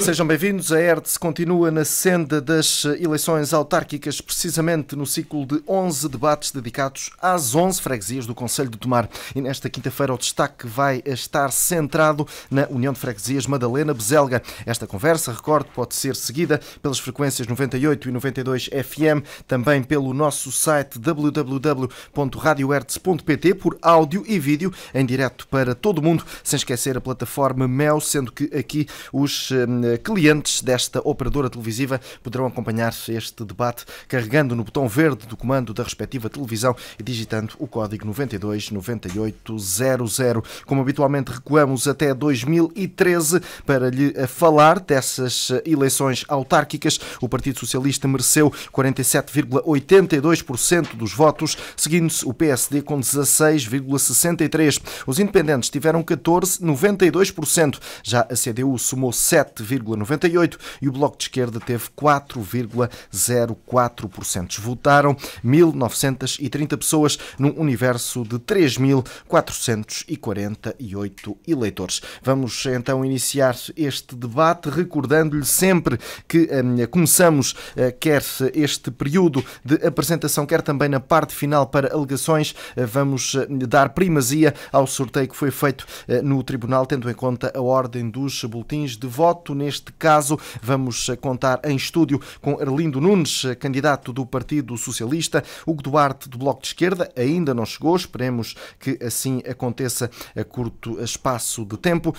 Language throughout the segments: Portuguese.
Sejam bem-vindos. A ERDS continua na senda das eleições autárquicas, precisamente no ciclo de 11 debates dedicados às 11 freguesias do Conselho de Tomar. E nesta quinta-feira o destaque vai estar centrado na União de Freguesias Madalena Bezelga. Esta conversa, recordo, pode ser seguida pelas frequências 98 e 92 FM, também pelo nosso site www.radioertes.pt por áudio e vídeo em direto para todo o mundo, sem esquecer a plataforma MEL, sendo que aqui os eh, eh, clientes desta operadora televisiva poderão acompanhar este debate carregando no botão verde do comando da respectiva televisão e digitando o código 929800. Como habitualmente recuamos até 2013 para lhe eh, falar dessas eh, eleições autárquicas. O Partido Socialista mereceu 47,82% dos votos, seguindo-se o PSD com 16,63%. Os independentes tiveram 14,92%. Já a CDU somou 7, 4,98% e o Bloco de Esquerda teve 4,04%. Votaram 1.930 pessoas num universo de 3.448 eleitores. Vamos então iniciar este debate recordando-lhe sempre que eh, começamos eh, quer este período de apresentação, quer também na parte final para alegações, eh, vamos dar primazia ao sorteio que foi feito no Tribunal, tendo em conta a ordem dos boletins de voto neste neste caso. Vamos eh, contar em estúdio com Arlindo Nunes, eh, candidato do Partido Socialista, Hugo Duarte do Bloco de Esquerda, ainda não chegou, esperemos que assim aconteça a curto espaço de tempo.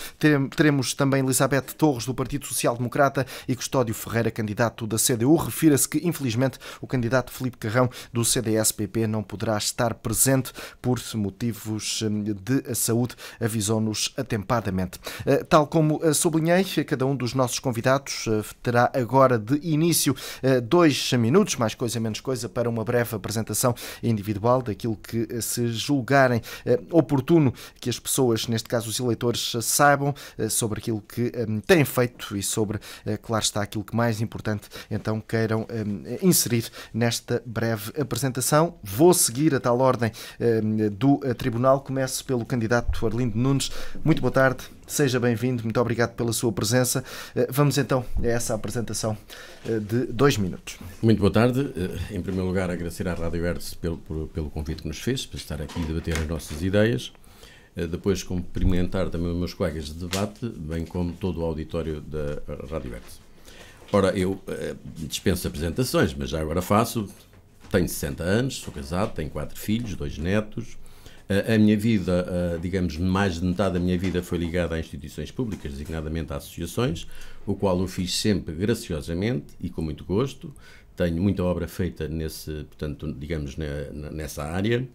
Teremos também Elizabeth Torres do Partido Social Democrata e Custódio Ferreira, candidato da CDU. Refira-se que, infelizmente, o candidato Felipe Carrão do CDS-PP não poderá estar presente por motivos hum, de saúde, avisou-nos atempadamente. Eh, tal como sublinhei, cada um dos nossos convidados. Eh, terá agora de início eh, dois minutos, mais coisa, menos coisa, para uma breve apresentação individual daquilo que eh, se julgarem oportuno que as pessoas, neste caso os eleitores, saibam sobre aquilo que têm feito e sobre, claro está, aquilo que mais importante então queiram inserir nesta breve apresentação. Vou seguir a tal ordem do Tribunal. Começo pelo candidato Arlindo Nunes. Muito boa tarde seja bem-vindo, muito obrigado pela sua presença. Eh, vamos então a essa apresentação eh, de dois minutos. Muito boa tarde. Eh, em primeiro lugar, agradecer à Rádio Hertz pelo, pelo convite que nos fez, para estar aqui e debater as nossas ideias. Depois, cumprimentar também os meus colegas de debate, bem como todo o auditório da Rádio Hertz. Ora, eu dispenso apresentações, mas já agora faço. Tenho 60 anos, sou casado, tenho quatro filhos, dois netos a minha vida, digamos, mais de metade da minha vida foi ligada a instituições públicas, designadamente a associações, o qual eu fiz sempre graciosamente e com muito gosto. Tenho muita obra feita nesse, portanto, digamos, nessa área.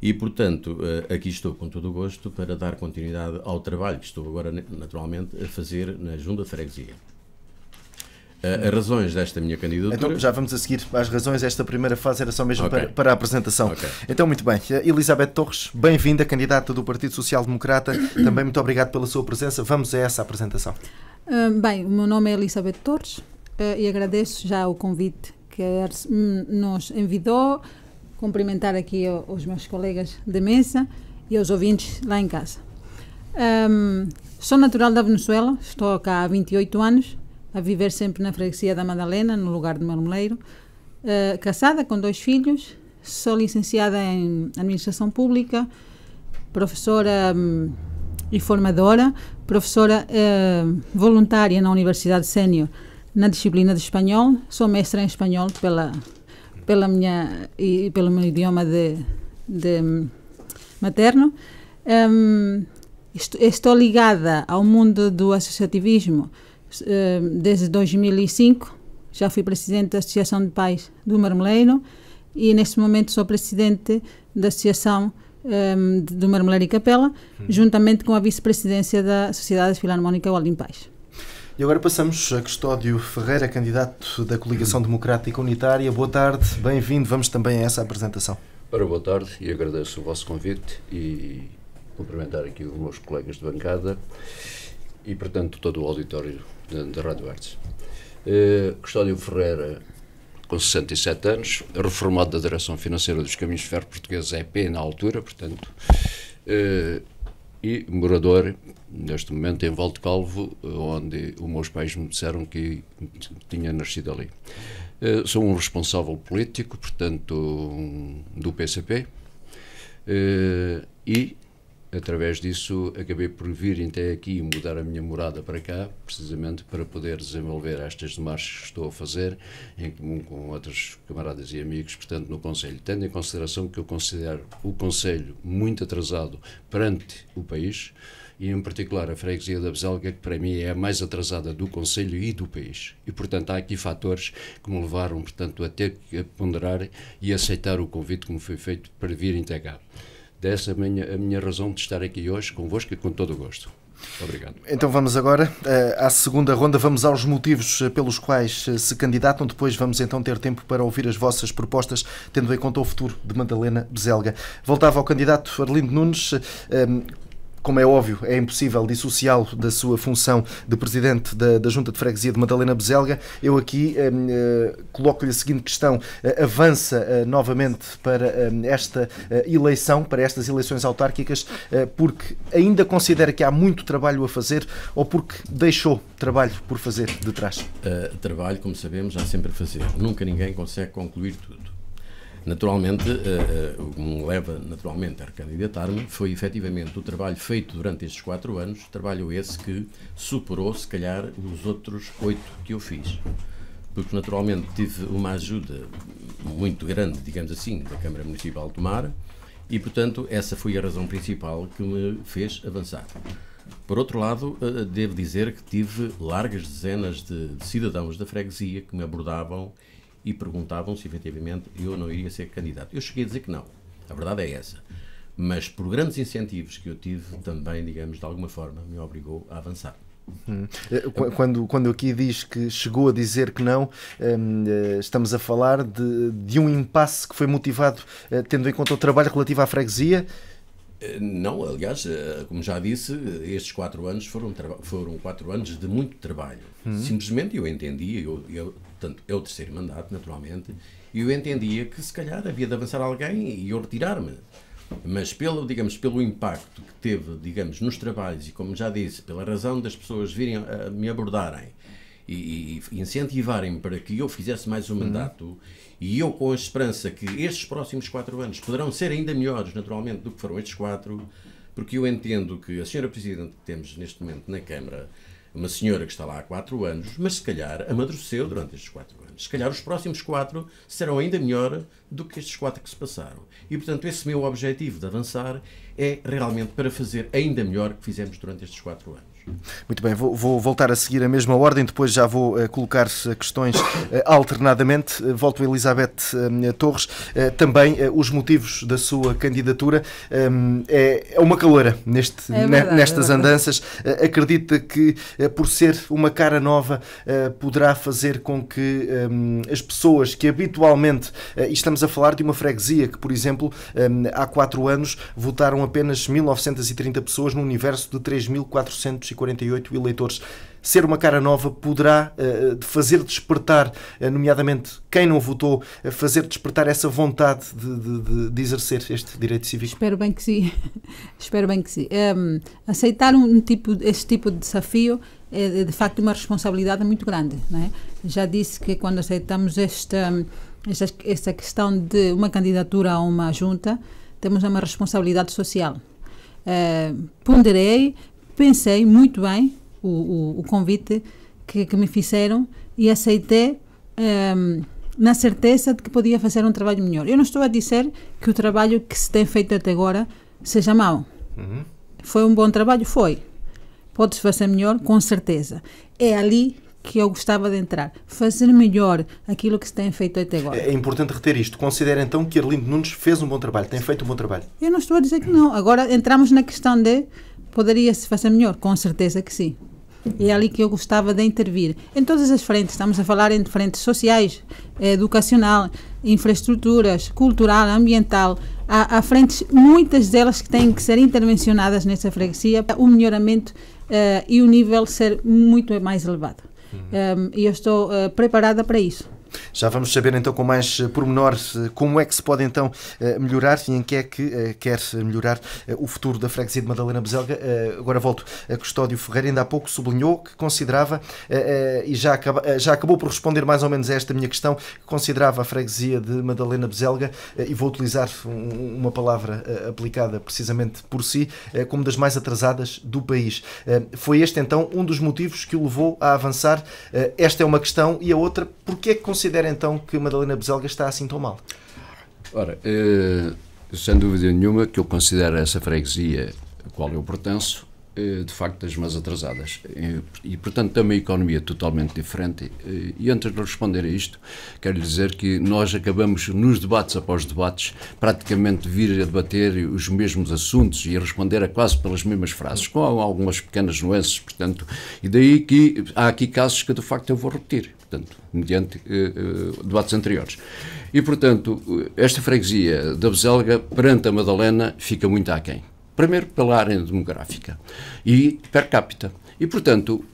E, portanto, aqui estou com todo o gosto para dar continuidade ao trabalho que estou agora, naturalmente, a fazer na Junta de Freguesia as razões desta minha candidatura. Então, já vamos a seguir às razões. Esta primeira fase era só mesmo okay. para, para, a apresentação. Okay. Então, muito bem. Elizabeth Torres, bem-vinda, candidata do Partido Social Democrata. Também muito obrigado pela sua presença. Vamos a essa apresentação. Hum, bem, o meu nome é Elizabeth Torres eh, e agradeço já o convite que hum, nos envidou. Cumprimentar aqui os meus colegas de mesa e os ouvintes lá em casa. Um, sou natural da Venezuela, estou cá há 28 anos a viver sempre na freguesia da Madalena, no lugar de Marmoleiro, uh, casada com dois filhos, sou licenciada em Administração Pública, professora um, mm, e formadora, professora uh, eh, voluntária na Universidade Sénior na disciplina de espanhol, sou mestra em espanhol pela pela minha e pelo meu idioma de, de mm, materno. Um, estou ligada ao mundo do associativismo eh, desde 2005. Já fui presidente da Associação de Pais do Marmoleiro e neste momento sou presidente da Associação um, eh, do Marmoleiro e Capela, hum. juntamente com a vice-presidência da Sociedade Filarmónica Olimpais. E agora passamos a Custódio Ferreira, candidato da Coligação Democrática Unitária. Boa tarde, bem-vindo. Vamos também a essa apresentação. Ora, boa tarde e agradeço o vosso convite e cumprimentar aqui os meus colegas de bancada e, portanto, todo o auditório da Rádio Artes. Uh, Custódio Ferreira, com 67 anos, reformado da Direção Financeira dos Caminhos de Ferro Portugueses, EP é na altura, portanto, uh, e morador, neste momento, em Valde Calvo, onde os meus pais me disseram que tinha nascido ali. Uh, sou um responsável político, portanto, um, do PCP, e Através disso, acabei por vir até aqui e mudar a minha morada para cá, precisamente para poder desenvolver estas marchas que estou a fazer, em comum com outros camaradas e amigos, portanto, no Conselho. Tendo em consideração que eu considero o Conselho muito atrasado perante o país, e em particular a freguesia da Beselga, que para mim é a mais atrasada do Conselho e do país. E, portanto, há aqui fatores que me levaram, portanto, a ter que ponderar e aceitar o convite que me foi feito para vir até cá dessa minha, a minha razão de estar aqui hoje convosco e com todo o gosto. Obrigado. Então vamos agora eh, à segunda ronda, vamos aos motivos eh, pelos quais eh, se candidatam, depois vamos então ter tempo para ouvir as vossas propostas, tendo em conta o futuro de Madalena Bezelga. Voltava ao candidato Arlindo Nunes, como é óbvio, é impossível dissociá-lo da sua função de presidente da, da Junta de Freguesia de Madalena Bezelga. Eu aqui uh, coloco-lhe a seguinte questão: uh, avança uh, novamente para esta eleição, para estas eleições autárquicas, porque ainda considera que há muito trabalho a fazer ou porque deixou trabalho por fazer de trás? trabalho, como sabemos, há sempre a fazer. Nunca ninguém consegue concluir tudo. Naturalmente, eh, eh, o que me leva naturalmente a recandidatar-me foi efetivamente o trabalho feito durante estes quatro anos, trabalho esse que superou, se calhar, os outros oito que eu fiz porque naturalmente tive uma ajuda muito grande, digamos assim, da Câmara Municipal de Mar e, portanto, essa foi a razão principal que me fez avançar. Por outro lado, eh, devo dizer que tive largas dezenas de cidadãos da freguesia que me abordavam e perguntavam se efetivamente eu não iria ser candidato. Eu cheguei a dizer que não. A verdade é essa. Mas por grandes incentivos que eu tive, também, digamos, de alguma forma, me obrigou a avançar. Hum. Eh, quando, quando aqui diz que chegou a dizer que não, ehm, eh, estamos a falar de, de um impasse que foi motivado eh, tendo em conta o trabalho relativo à freguesia. Não, aliás, como já disse, estes quatro anos foram, foram quatro anos de muito trabalho. Hum. Simplesmente eu entendi, eu, eu Portanto, é o terceiro mandato, naturalmente, e eu entendia que se calhar havia de avançar alguém e eu retirar-me. Mas pelo, digamos, pelo impacto que teve, digamos, nos trabalhos e como já disse, pela razão das pessoas virem a me abordarem e, e incentivarem para que eu fizesse mais um uhum. mandato uhum. e eu com a esperança que estes próximos quatro anos poderão ser ainda melhores, naturalmente, do que foram estes quatro, porque eu entendo que a senhora Presidente que temos neste momento na Câmara uma senhora que está lá há quatro anos, mas se calhar amadureceu durante estes quatro anos. Se calhar os próximos quatro serão ainda melhor do que estes quatro que se passaram. E, portanto, esse meu objetivo de avançar é realmente para fazer ainda melhor que fizemos durante estes quatro anos. Muito bem, vou, vou, voltar a seguir a mesma ordem, depois já vou uh, eh, colocar questões uh, alternadamente. Uh, volto a Elizabeth Torres. também os motivos da sua candidatura. Um, é, é, uma caloura neste, é verdade, nestas é andanças. acredita que, por ser uma cara nova, poderá fazer com que um, as pessoas que habitualmente, e estamos a falar de uma freguesia que, por exemplo, um, há quatro anos votaram apenas 1930 pessoas num universo de 3440. 248 eleitores. Ser uma cara nova poderá uh, fazer despertar, uh, nomeadamente quem não votou, uh, fazer despertar essa vontade de, de, de, exercer este direito cívico? Espero bem que sim. Espero bem que sim. Um, ehm, aceitar um tipo, este tipo de desafio é, é de facto uma responsabilidade muito grande. Não é? Já disse que quando aceitamos esta, esta, esta questão de uma candidatura a uma junta, temos uma responsabilidade social. Uh, ponderei, pensei muito bem o, o, o convite que, que, me fizeram e aceitei um, ehm, na certeza de que podia fazer um trabalho melhor. Eu não estou a dizer que o trabalho que se tem feito até agora seja mau. Uhum. Foi um bom trabalho? Foi. Podes fazer melhor? Com certeza. É ali que eu gostava de entrar, fazer melhor aquilo que se tem feito até agora. É importante reter isto. Considera então que Arlindo Nunes fez um bom trabalho, tem feito um bom trabalho. Eu não estou a dizer que não. Agora entramos na questão de Poderia-se fazer melhor? Com certeza que sim. É ali que eu gostava de intervir. Em todas as frentes, estamos a falar em frentes sociais, educacional, infraestruturas, cultural, ambiental. Há, há frentes, muitas delas que têm que ser intervencionadas nessa freguesia para o melhoramento uh, e o nível ser muito mais elevado. Uhum. Ehm, e uhum. um, eu estou uh, preparada para isso. Já vamos saber então com mais eh, pormenores eh, como é que se pode então eh, melhorar e em que é que quer melhorar o futuro da freguesia de Madalena Bezelga. Agora volto a Custódio Ferreira, ainda há pouco sublinhou que considerava, e já, acaba, já acabou por responder mais ou menos a esta minha questão, que considerava a freguesia de Madalena Bezelga, e vou utilizar uma palavra aplicada precisamente por si, como das mais atrasadas do país. Foi este então um dos motivos que o levou a avançar? Esta é uma questão, e a outra, porque é que considerava considera então que Madalena Bezelga está assim tão mal? Ora, eh, sem dúvida nenhuma que eu considero essa freguesia a qual eu pertenço eh, de facto das mais atrasadas eh, e portanto tem uma economia totalmente diferente eh, e antes de responder a isto quero dizer que nós acabamos nos debates após debates praticamente vir a debater os mesmos assuntos e a responder a quase pelas mesmas frases com algumas pequenas nuances portanto e daí que há aqui casos que de facto eu vou repetir portanto, mediante uh, uh, debates anteriores. E, portanto, esta freguesia da Beselga perante a Madalena fica muito aquém. Primeiro pela área demográfica e per capita. E, portanto,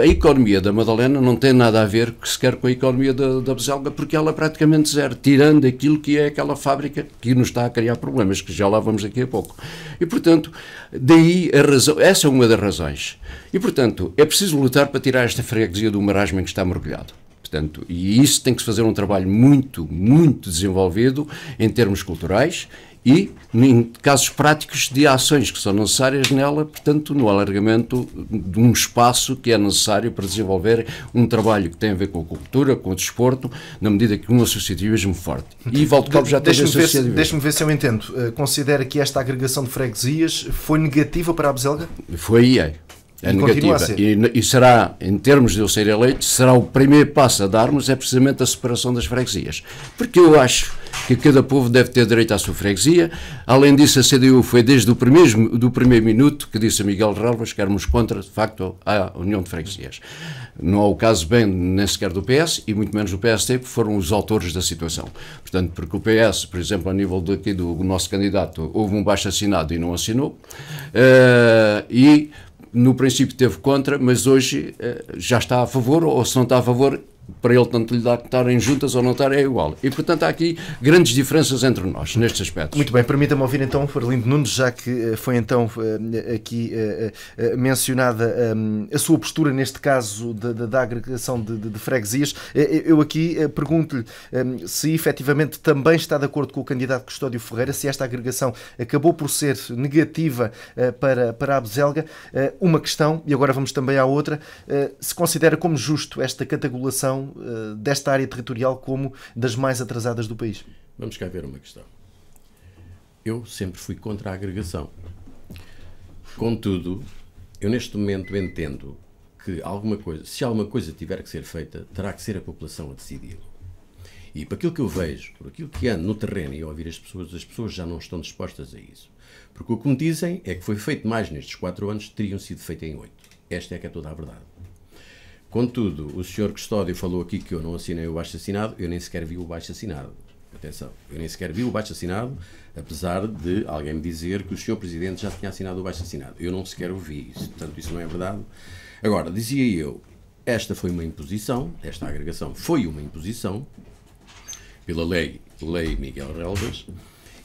a economia da Madalena não tem nada a ver sequer com a economia da, da Beselga, porque ela é praticamente zero, tirando aquilo que é aquela fábrica que nos está a criar problemas, que já lá vamos daqui a pouco. E, portanto, daí a razão, essa é uma das razões. E, portanto, é preciso lutar para tirar esta freguesia do marasmo em que está mergulhado. Portanto, e isso tem que se fazer um trabalho muito, muito desenvolvido em termos culturais, e, em casos práticos, de ações que são necessárias nela, portanto, no alargamento de um espaço que é necessário para desenvolver um trabalho que tem a ver com a cultura, com o desporto, na medida que um associativismo forte. E Valdo Calvo já teve associativismo. Deixa-me ver se eu entendo. Eh, considera que esta agregação de freguesias foi negativa para a Beselga? Foi e é. É e negativa. E, e, será, em termos de eu ser eleito, será o primeiro passo a darmos é precisamente a separação das freguesias. Porque eu acho que cada povo deve ter direito à sua freguesia. Além disso, a CDU foi desde o primeiro, do primeiro minuto que disse a Miguel Relvas que éramos contra, de facto, a União de Freguesias. Não é o caso bem nem sequer do PS e muito menos do PST, porque foram os autores da situação. Portanto, porque o PS, por exemplo, a nível daqui do nosso candidato, houve um baixo assinado e não assinou. Uh, e no princípio teve contra, mas hoje eh, já está a favor, ou se não está a favor, para ele tanto lhe dá estarem juntas ou não estarem é igual. E, portanto, há aqui grandes diferenças entre nós, nestes aspectos. Muito bem, permita-me ouvir então, Ferlindo Nunes, já que eh, foi então eh, aqui eh, mencionada a sua postura neste caso da, da agregação de, de, de freguesias, eu aqui pergunto-lhe se efetivamente também está de acordo com o candidato Custódio Ferreira, se esta agregação acabou por ser negativa para, para a Abzelga. uma questão, e agora vamos também à outra, se considera como justo esta catagulação eh, desta área territorial como das mais atrasadas do país? Vamos cá ver uma questão. Eu sempre fui contra a agregação. Contudo, eu neste momento entendo que alguma coisa, se alguma coisa tiver que ser feita, terá que ser a população a decidir. E para aquilo que eu vejo, por aquilo que ando no terreno e ouvir as pessoas, as pessoas já não estão dispostas a isso. Porque o que me dizem é que foi feito mais nestes quatro anos, teriam sido feitos em oito. Esta é que é toda a verdade. Contudo, o senhor Custódio falou aqui que eu não assinei o baixo assinado, eu nem sequer vi o baixo assinado. Atenção, eu nem sequer vi o baixo assinado, apesar de alguém me dizer que o senhor presidente já tinha assinado o baixo assinado. Eu não sequer o vi, isso, portanto, isso não é verdade. Agora, dizia eu, esta foi uma imposição, esta agregação foi uma imposição pela lei, lei Miguel Relvas.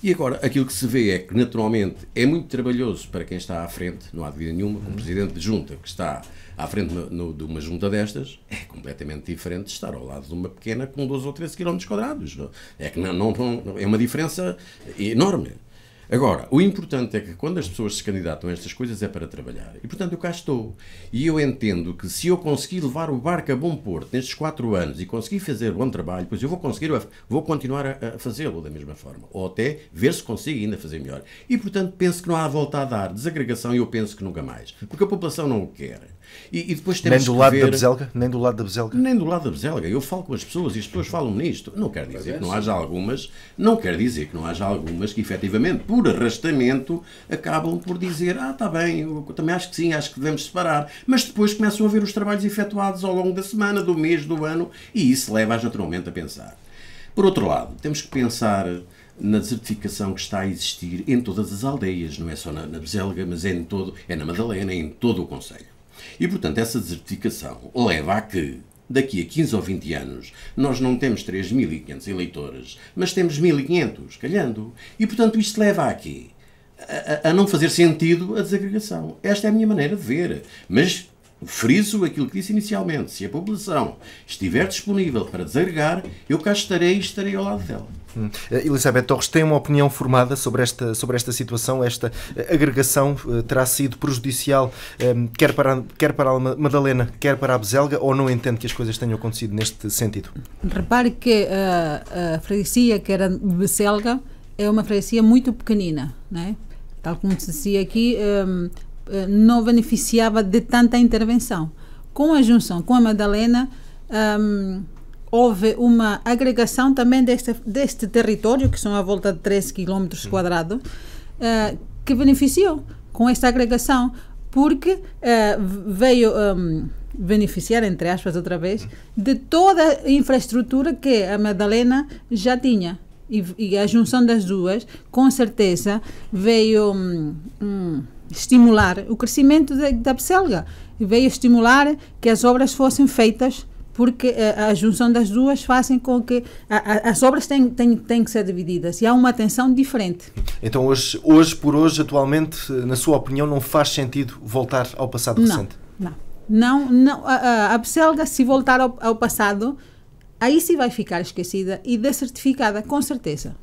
E agora, aquilo que se vê é que, naturalmente, é muito trabalhoso para quem está à frente, não há dúvida nenhuma, um uhum. presidente de junta que está à frente no, no, de uma junta destas, é completamente diferente de estar ao lado de uma pequena com 12 ou 13 km quadrados. É que não, não, é uma diferença enorme. Agora, o importante é que quando as pessoas se candidatam a estas coisas é para trabalhar. E portanto eu cá estou. E eu entendo que se eu conseguir levar o barco a bom porto nestes quatro anos e conseguir fazer bom trabalho, pois eu vou conseguir, vou continuar a, fazê-lo da mesma forma. Ou até ver se consigo ainda fazer melhor. E portanto penso que não há volta a dar. Desagregação e eu penso que nunca mais. Porque a população não o quer. E, e depois temos nem do lado ver... da Bezelga? Nem do lado da Bezelga? Nem do lado da Bezelga. Eu falo com as pessoas e as pessoas falam nisto. Não quer dizer que não é, haja algumas, não quer dizer que não haja algumas que efetivamente, por arrastamento, acabam por dizer, ah, está bem, eu também acho que sim, acho que devemos separar. Mas depois começam a ver os trabalhos efetuados ao longo da semana, do mês, do ano, e isso leva-as naturalmente a pensar. Por outro lado, temos que pensar na desertificação que está a existir em todas as aldeias, não é só na, na Beselga, mas é, em todo, é na Madalena, é em todo o Conselho. E, portanto, essa desertificação leva a que, daqui a 15 ou 20 anos, nós não temos 3.500 eleitores, mas temos 1.500, calhando. E, portanto, isto leva a quê? A, a não fazer sentido a desagregação. Esta é a minha maneira de ver. Mas friso aquilo que disse inicialmente: se a população estiver disponível para desagregar, eu cá estarei e estarei ao lado dela. Hum. Eh, Elizabeth Torres tem uma opinião formada sobre esta, sobre esta situação. Esta eh, agregação eh, terá sido prejudicial, quer para, quer para a Madalena, quer para a Beselga, ou não entende que as coisas tenham acontecido neste sentido? Repare que a, a freguesia, que era Beselga, é uma freguesia muito pequenina, né? tal como se dizia aqui, não beneficiava de tanta intervenção. Com a junção com a Madalena houve uma agregação também deste, deste território, que são à volta de 13 km quadrado, uh, que beneficiou com esta agregação, porque uh, veio um, beneficiar, entre aspas, outra vez, hum. de toda a infraestrutura que a Madalena já tinha. E, e a junção das duas, com certeza, veio hum, hum, estimular o crescimento da, da Pselga, veio estimular que as obras fossem feitas porque eh, a junção das duas fazem com que a, a, as obras têm, têm, têm que ser divididas e há uma atenção diferente. Então, hoje, hoje por hoje, atualmente, na sua opinião, não faz sentido voltar ao passado não, recente? Não, não. não a, a Pselga, se voltar ao, ao passado, aí sim vai ficar esquecida e descertificada com certeza.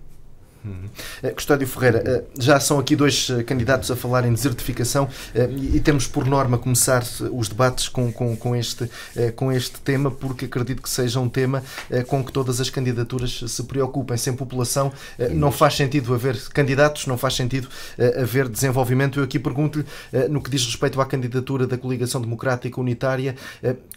Uhum. Eh, Custódio Ferreira, eh, já são aqui dois eh, candidatos a falar em desertificação e temos por norma começar os debates com, com, com, este, com este tema, porque acredito que seja um tema com que todas as candidaturas se preocupem. Sem população não faz sentido haver candidatos, não faz sentido haver desenvolvimento. Eu aqui pergunto-lhe, no que diz respeito à candidatura da Coligação Democrática Unitária,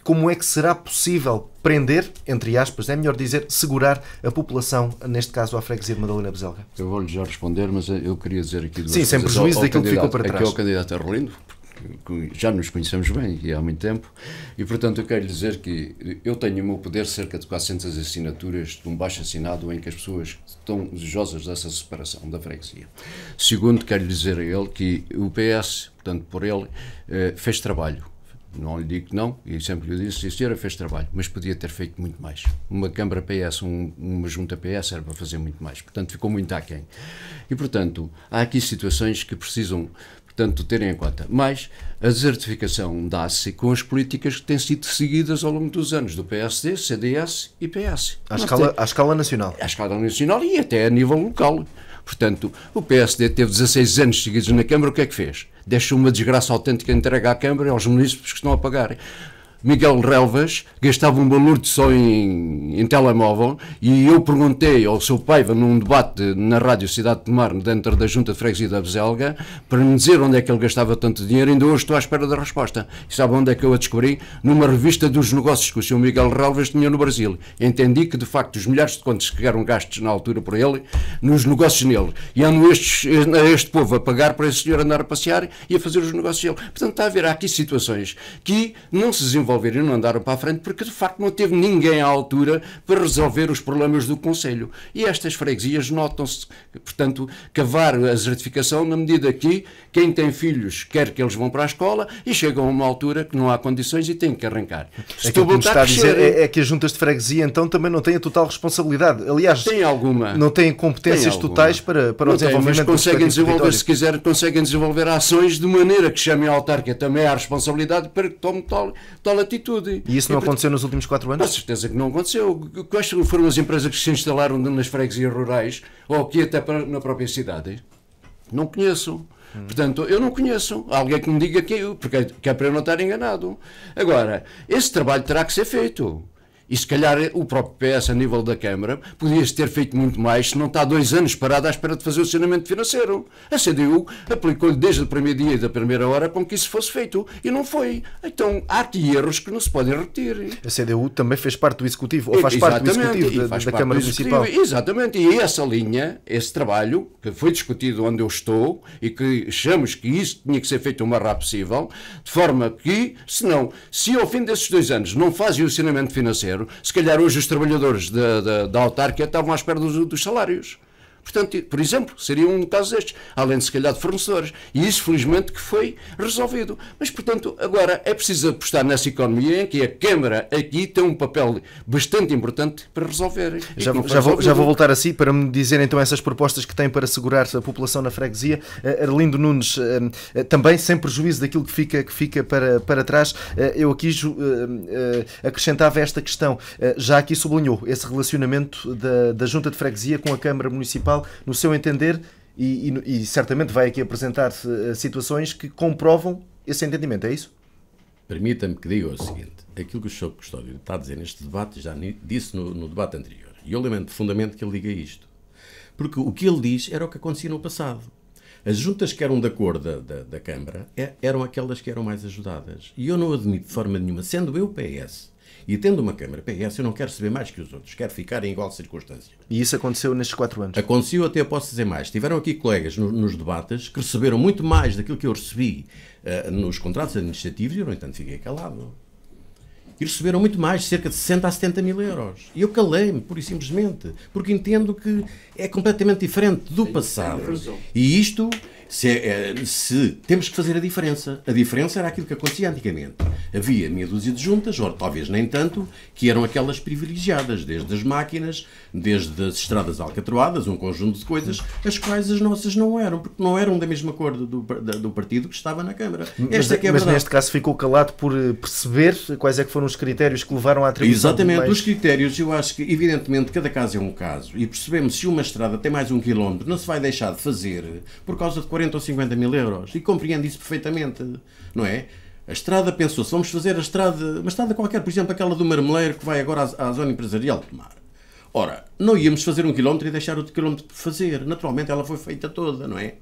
como é que será possível prender, entre aspas, é melhor dizer, segurar a população, neste caso à freguesia de Madalena Bezelga? Eu vou-lhe já responder, mas eu queria dizer aqui duas Sim, sem prejuízo ao, candidato daquilo que ficou para trás. Aqui o candidato é Arlindo, já nos conhecemos bem e há muito tempo, e portanto eu quero lhe dizer que eu tenho no meu poder cerca de 400 assinaturas de um baixo assinado em que as pessoas estão desejosas dessa separação da freguesia. Segundo, quero lhe dizer a ele que o PS, portanto por ele, eh, fez trabalho não lhe digo que não, e sempre lhe disse, a senhora, fez trabalho, mas podia ter feito muito mais. Uma Câmara PS, um, uma Junta PS era para fazer muito mais, portanto ficou muito aquém. E portanto, há aqui situações que precisam, portanto, terem em conta. Mas a desertificação dá-se com as políticas que têm sido seguidas ao longo dos anos, do PSD, CDS e PS. À, escala, à escala nacional. À escala nacional e até a nível local. Portanto, o PSD teve 16 anos seguidos na Câmara, o que é que fez? Deixa uma desgraça autêntica entregue à Câmara e aos municípios que estão a pagar. Miguel Relvas gastava um balurdo só em, em telemóvel e eu perguntei ao seu Paiva num debate na rádio Cidade de Mar, dentro da Junta de Freguesia da Beselga, para me dizer onde é que ele gastava tanto dinheiro, ainda hoje estou à espera da resposta. E sabe onde é que eu a descobri? Numa revista dos negócios que o senhor Miguel Relvas tinha no Brasil. Entendi que, de facto, os milhares de contos que eram gastos na altura por ele, nos negócios nele. E ando estes, este povo a pagar para esse senhor andar a passear e a fazer os negócios dele. Portanto, está a aqui situações que não se desenvolvem resolver e não andaram para a frente porque de facto não teve ninguém à altura para resolver os problemas do Conselho. E estas freguesias notam-se, portanto, cavar a certificação na medida que quem tem filhos quer que eles vão para a escola e chegam a uma altura que não há condições e têm que arrancar. É que o que me está a dizer é, é, que as juntas de freguesia então também não têm a total responsabilidade. Aliás, tem alguma. não têm competências tem totais para, para o desenvolvimento tem, mas conseguem desenvolver, se quiser, conseguem desenvolver ações de maneira que chamem a autarquia também à responsabilidade para que tome tal, tal atitude. E isso não aconteceu nos últimos quatro anos? Com certeza que não aconteceu. Quais foram as empresas que se instalaram nas freguesias rurais ou aqui até na própria cidade? Não conheço. Hum. Portanto, eu não conheço alguém que me diga que eu, porque é, que é para eu não estar enganado. Agora, esse trabalho terá que ser feito. E se calhar o próprio PS, a nível da Câmara, podia-se ter feito muito mais se não está há dois anos parado à espera de fazer o saneamento financeiro. A CDU aplicou-lhe desde o primeiro dia e da primeira hora com que isso fosse feito e não foi. Então há aqui erros que não se podem repetir. A CDU também fez parte do Executivo, ou faz Exatamente, parte do Executivo da, da Câmara Municipal. Exatamente, e é essa linha, esse trabalho, que foi discutido onde eu estou e que achamos que isso tinha que ser feito o mais rápido possível, de forma que, se não, se ao fim desses dois anos não fazem o saneamento financeiro, se calhar hoje os trabalhadores da, da, autarquia estavam à espera dos, dos salários. Portanto, por exemplo, seria um caso destes, além de se calhar de fornecedores. E isso, felizmente, que foi resolvido. Mas, portanto, agora é preciso apostar nessa economia em que a Câmara aqui tem um papel bastante importante para resolver. Já, vou, vou, já vou voltar a si para me dizer então essas propostas que tem para assegurar a população na freguesia. Eh, Arlindo Nunes, eh, eh, também sem prejuízo daquilo que fica, que fica para, para trás, eu aqui acrescentava esta questão. Já aqui sublinhou esse relacionamento da, da Junta de Freguesia com a Câmara Municipal Tribunal, no seu entender, e, e, e certamente vai aqui apresentar eh, situações que comprovam esse entendimento, é isso? Permita-me que diga o seguinte: aquilo que o Sr. Custódio está a dizer neste debate, já disse no, no debate anterior, e eu lamento profundamente que ele diga isto, porque o que ele diz era o que acontecia no passado. As juntas que eram da cor da, da, da Câmara é, eram aquelas que eram mais ajudadas. E eu não admito de forma nenhuma, sendo eu PS, e tendo uma Câmara PS, eu não quero saber mais que os outros, quero ficar em igual circunstância. E isso aconteceu nestes quatro anos? Aconteceu, até posso dizer mais. Tiveram aqui colegas no, nos debates que receberam muito mais daquilo que eu recebi uh, nos contratos administrativos e eu, no entanto, fiquei calado. E receberam muito mais, cerca de 60 a 70 mil euros. E eu calei-me, pura e simplesmente, porque entendo que é completamente diferente do passado. É e isto se, é, se, temos que fazer a diferença. A diferença era aquilo que acontecia antigamente. Havia meia dúzia de juntas, ou talvez nem tanto, que eram aquelas privilegiadas, desde as máquinas, desde as estradas alcatroadas, um conjunto de coisas, as quais as nossas não eram, porque não eram da mesma cor do, do, do partido que estava na Câmara. Mas, é mas neste caso ficou calado por eh, perceber quais é que foram os critérios que levaram à atribuição Exatamente, os critérios, eu acho que, evidentemente, cada caso é um caso. E percebemos se uma estrada tem mais um quilómetro, não se vai deixar de fazer por causa de 40 40 ou 50 mil euros. E compreendo isso perfeitamente, não é? A estrada pensou-se, vamos fazer a estrada, uma estrada qualquer, por exemplo, aquela do Marmeleiro que vai agora à, à zona empresarial de mar. Ora, não íamos fazer um quilómetro e deixar outro quilómetro por fazer. Naturalmente ela foi feita toda, não é?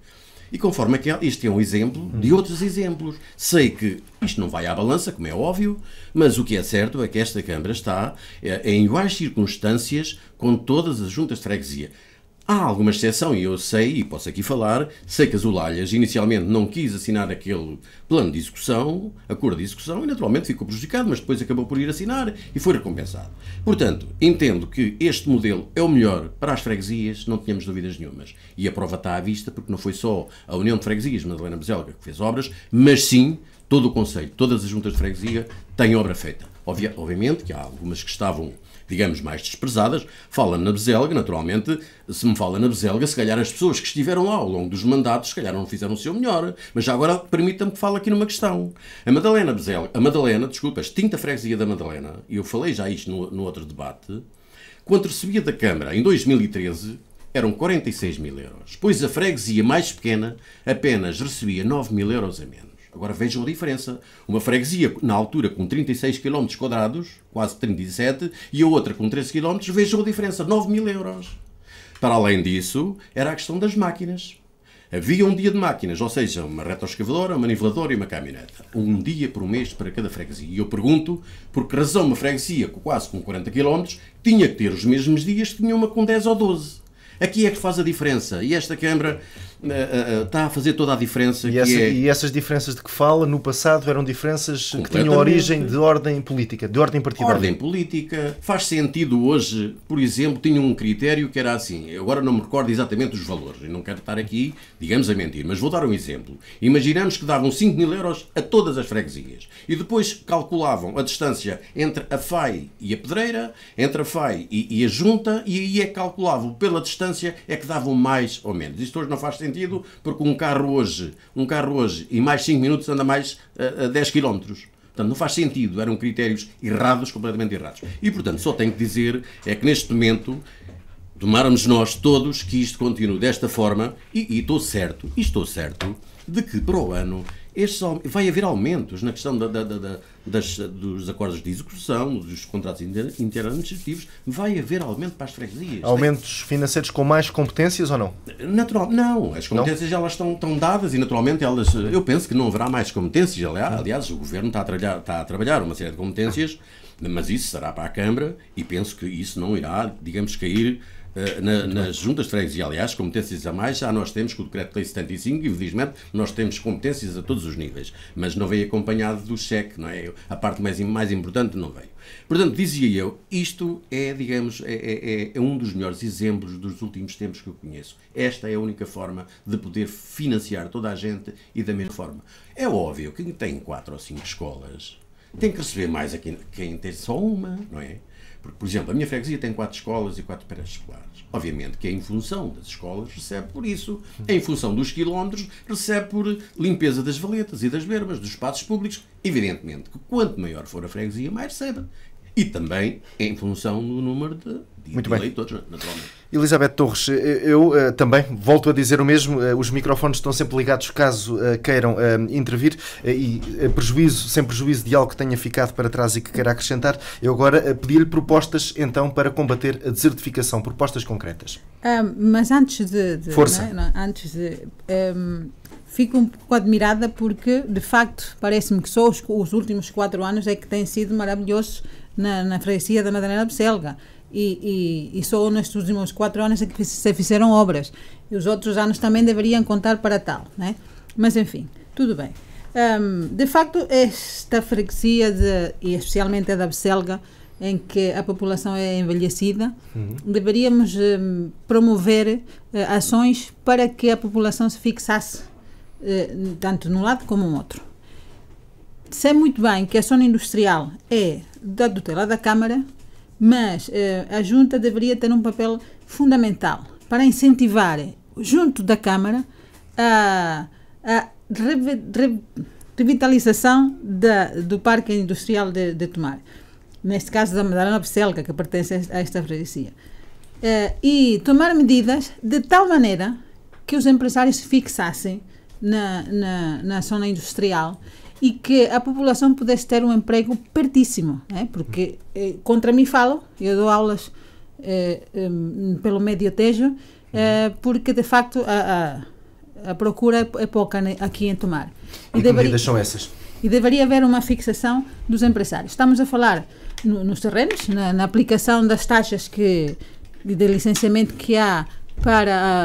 E conforme aquele, isto é um exemplo de outros exemplos. Sei que isto não vai à balança, como é óbvio, mas o que é certo é que esta Câmara está eh, em iguais circunstâncias com todas as juntas de freguesia. Há alguma exceção, e eu sei, e posso aqui falar, sei que Azulalhas inicialmente não quis assinar aquele plano de execução, acordo de execução, e naturalmente ficou prejudicado, mas depois acabou por ir assinar e foi recompensado. Portanto, entendo que este modelo é o melhor para as freguesias, não tínhamos dúvidas nenhumas. E a prova está à vista, porque não foi só a União de Freguesias, Madalena Bezelga, que fez obras, mas sim todo o Conselho, todas as juntas de freguesia têm obra feita. Obviamente que há algumas que estavam digamos, mais desprezadas, fala na Beselga, naturalmente, se me fala na Beselga, se calhar as pessoas que estiveram lá ao longo dos mandatos, se calhar não fizeram o seu melhor. Mas já agora permita-me que fale aqui numa questão. A Madalena bezelga a Madalena, desculpa, a extinta freguesia da Madalena, e eu falei já isto no, no outro debate, quando recebia da Câmara, em 2013, eram 46 mil euros, pois a freguesia mais pequena apenas recebia 9 mil euros a menos. Agora vejam a diferença. Uma freguesia na altura com 36 km, quase 37, e a outra com 13 km, vejam a diferença: 9 mil euros. Para além disso, era a questão das máquinas. Havia um dia de máquinas, ou seja, uma retroescavadora, uma niveladora e uma caminhonete. Um dia por mês para cada freguesia. E eu pergunto por que razão uma freguesia quase com 40 km tinha que ter os mesmos dias que tinha uma com 10 ou 12. Aqui é que faz a diferença. E esta Câmara eh, eh, eh, está a fazer toda a diferença. E, essa, é... e, essas diferenças de que fala no passado eram diferenças que tinham origem de ordem política, de ordem partidária. Ordem política. Faz sentido hoje, por exemplo, tinha um critério que era assim, agora não me recordo exatamente os valores, não quero estar aqui, digamos, a mentir, mas vou dar um exemplo. Imaginamos que davam 5 mil euros a todas as freguesias e depois calculavam a distância entre a FAI e a Pedreira, entre a FAI e, e a Junta, e aí é calculável pela distância é que davam mais ou menos. Isto hoje não faz sentido sentido, porque um carro hoje, um carro hoje e mais 5 minutos anda mais eh, a, a 10 km. Portanto, não faz sentido, eram critérios errados, completamente errados. E, portanto, só tenho que dizer é que neste momento tomarmos nós todos que isto continue desta forma e, e estou certo, e estou certo de que para o ano estes, vai haver aumentos na questão da, da, da, das, dos acordos de execução, dos contratos interadministrativos, vai haver aumento para as freguesias. Aumentos financeiros com mais competências ou não? Natural, não. As competências não? elas estão, estão dadas e naturalmente elas. Eu penso que não haverá mais competências. Aliás, o Governo está a trabalhar, está a trabalhar uma série de competências, mas isso será para a Câmara e penso que isso não irá, digamos, cair eh, na, nas juntas de freguesia, aliás, competências a mais, já nós temos com o decreto-lei 75, felizmente, nós temos competências a todos os níveis, mas não veio acompanhado do cheque, não é? A parte mais, mais importante não veio. Portanto, dizia eu, isto é, digamos, é, é, é, é, um dos melhores exemplos dos últimos tempos que eu conheço. Esta é a única forma de poder financiar toda a gente e da mesma forma. É óbvio, que quem tem quatro ou cinco escolas tem que receber mais a quem, quem tem só uma, não é? Porque, por exemplo, a minha freguesia tem quatro escolas e quatro pré-escolares. Obviamente que é em função das escolas recebe por isso, é em função dos quilómetros recebe por limpeza das valetas e das verbas, dos espaços públicos. Evidentemente que quanto maior for a freguesia, mais recebe. E também é em função do número de, de, de eleitores, naturalmente. Elizabeth Torres, eh, eu, eh, também volto a dizer o mesmo, eh, os microfones estão sempre ligados caso queiram intervir e prejuízo, sem prejuízo de algo que tenha ficado para trás e que queira acrescentar, eu agora pedi-lhe propostas então para combater a desertificação, propostas concretas. mas antes de... de Força. Não, é? não, antes de... Um fico um pouco admirada porque, de facto, parece-me que só os, os, últimos quatro anos é que tem sido maravilhoso na, na freguesia da Madalena Beselga e, e, e só nestes últimos quatro anos é que se fizeram obras. E os outros anos também deveriam contar para tal, né? Mas enfim, tudo bem. Um, de facto, esta freguesia, de, e especialmente a da Beselga, em que a população é envelhecida, uhum. deveríamos um, promover uh, ações para que a população se fixasse uh, tanto num lado como no outro. Sei muito bem que a zona industrial é da tutela da Câmara, mas eh, a Junta deveria ter um papel fundamental para incentivar, eh, junto da Câmara, a, a revitalização da, do Parque Industrial de, de Tomar, neste caso da Madalena Pesselga, que pertence a esta freguesia, eh, e tomar medidas de tal maneira que os empresários se fixassem na, na, na zona industrial e que a população pudesse ter um emprego pertíssimo, né? porque eh, contra mim falo, eu dou aulas eh, um, pelo médio tejo, eh, uhum. porque de facto a, a, a procura é, é pouca né, aqui em Tomar. E, e que medidas são essas? E deveria haver uma fixação dos empresários. Estamos a falar no, nos terrenos, na, na, aplicação das taxas que, de licenciamento que há para a,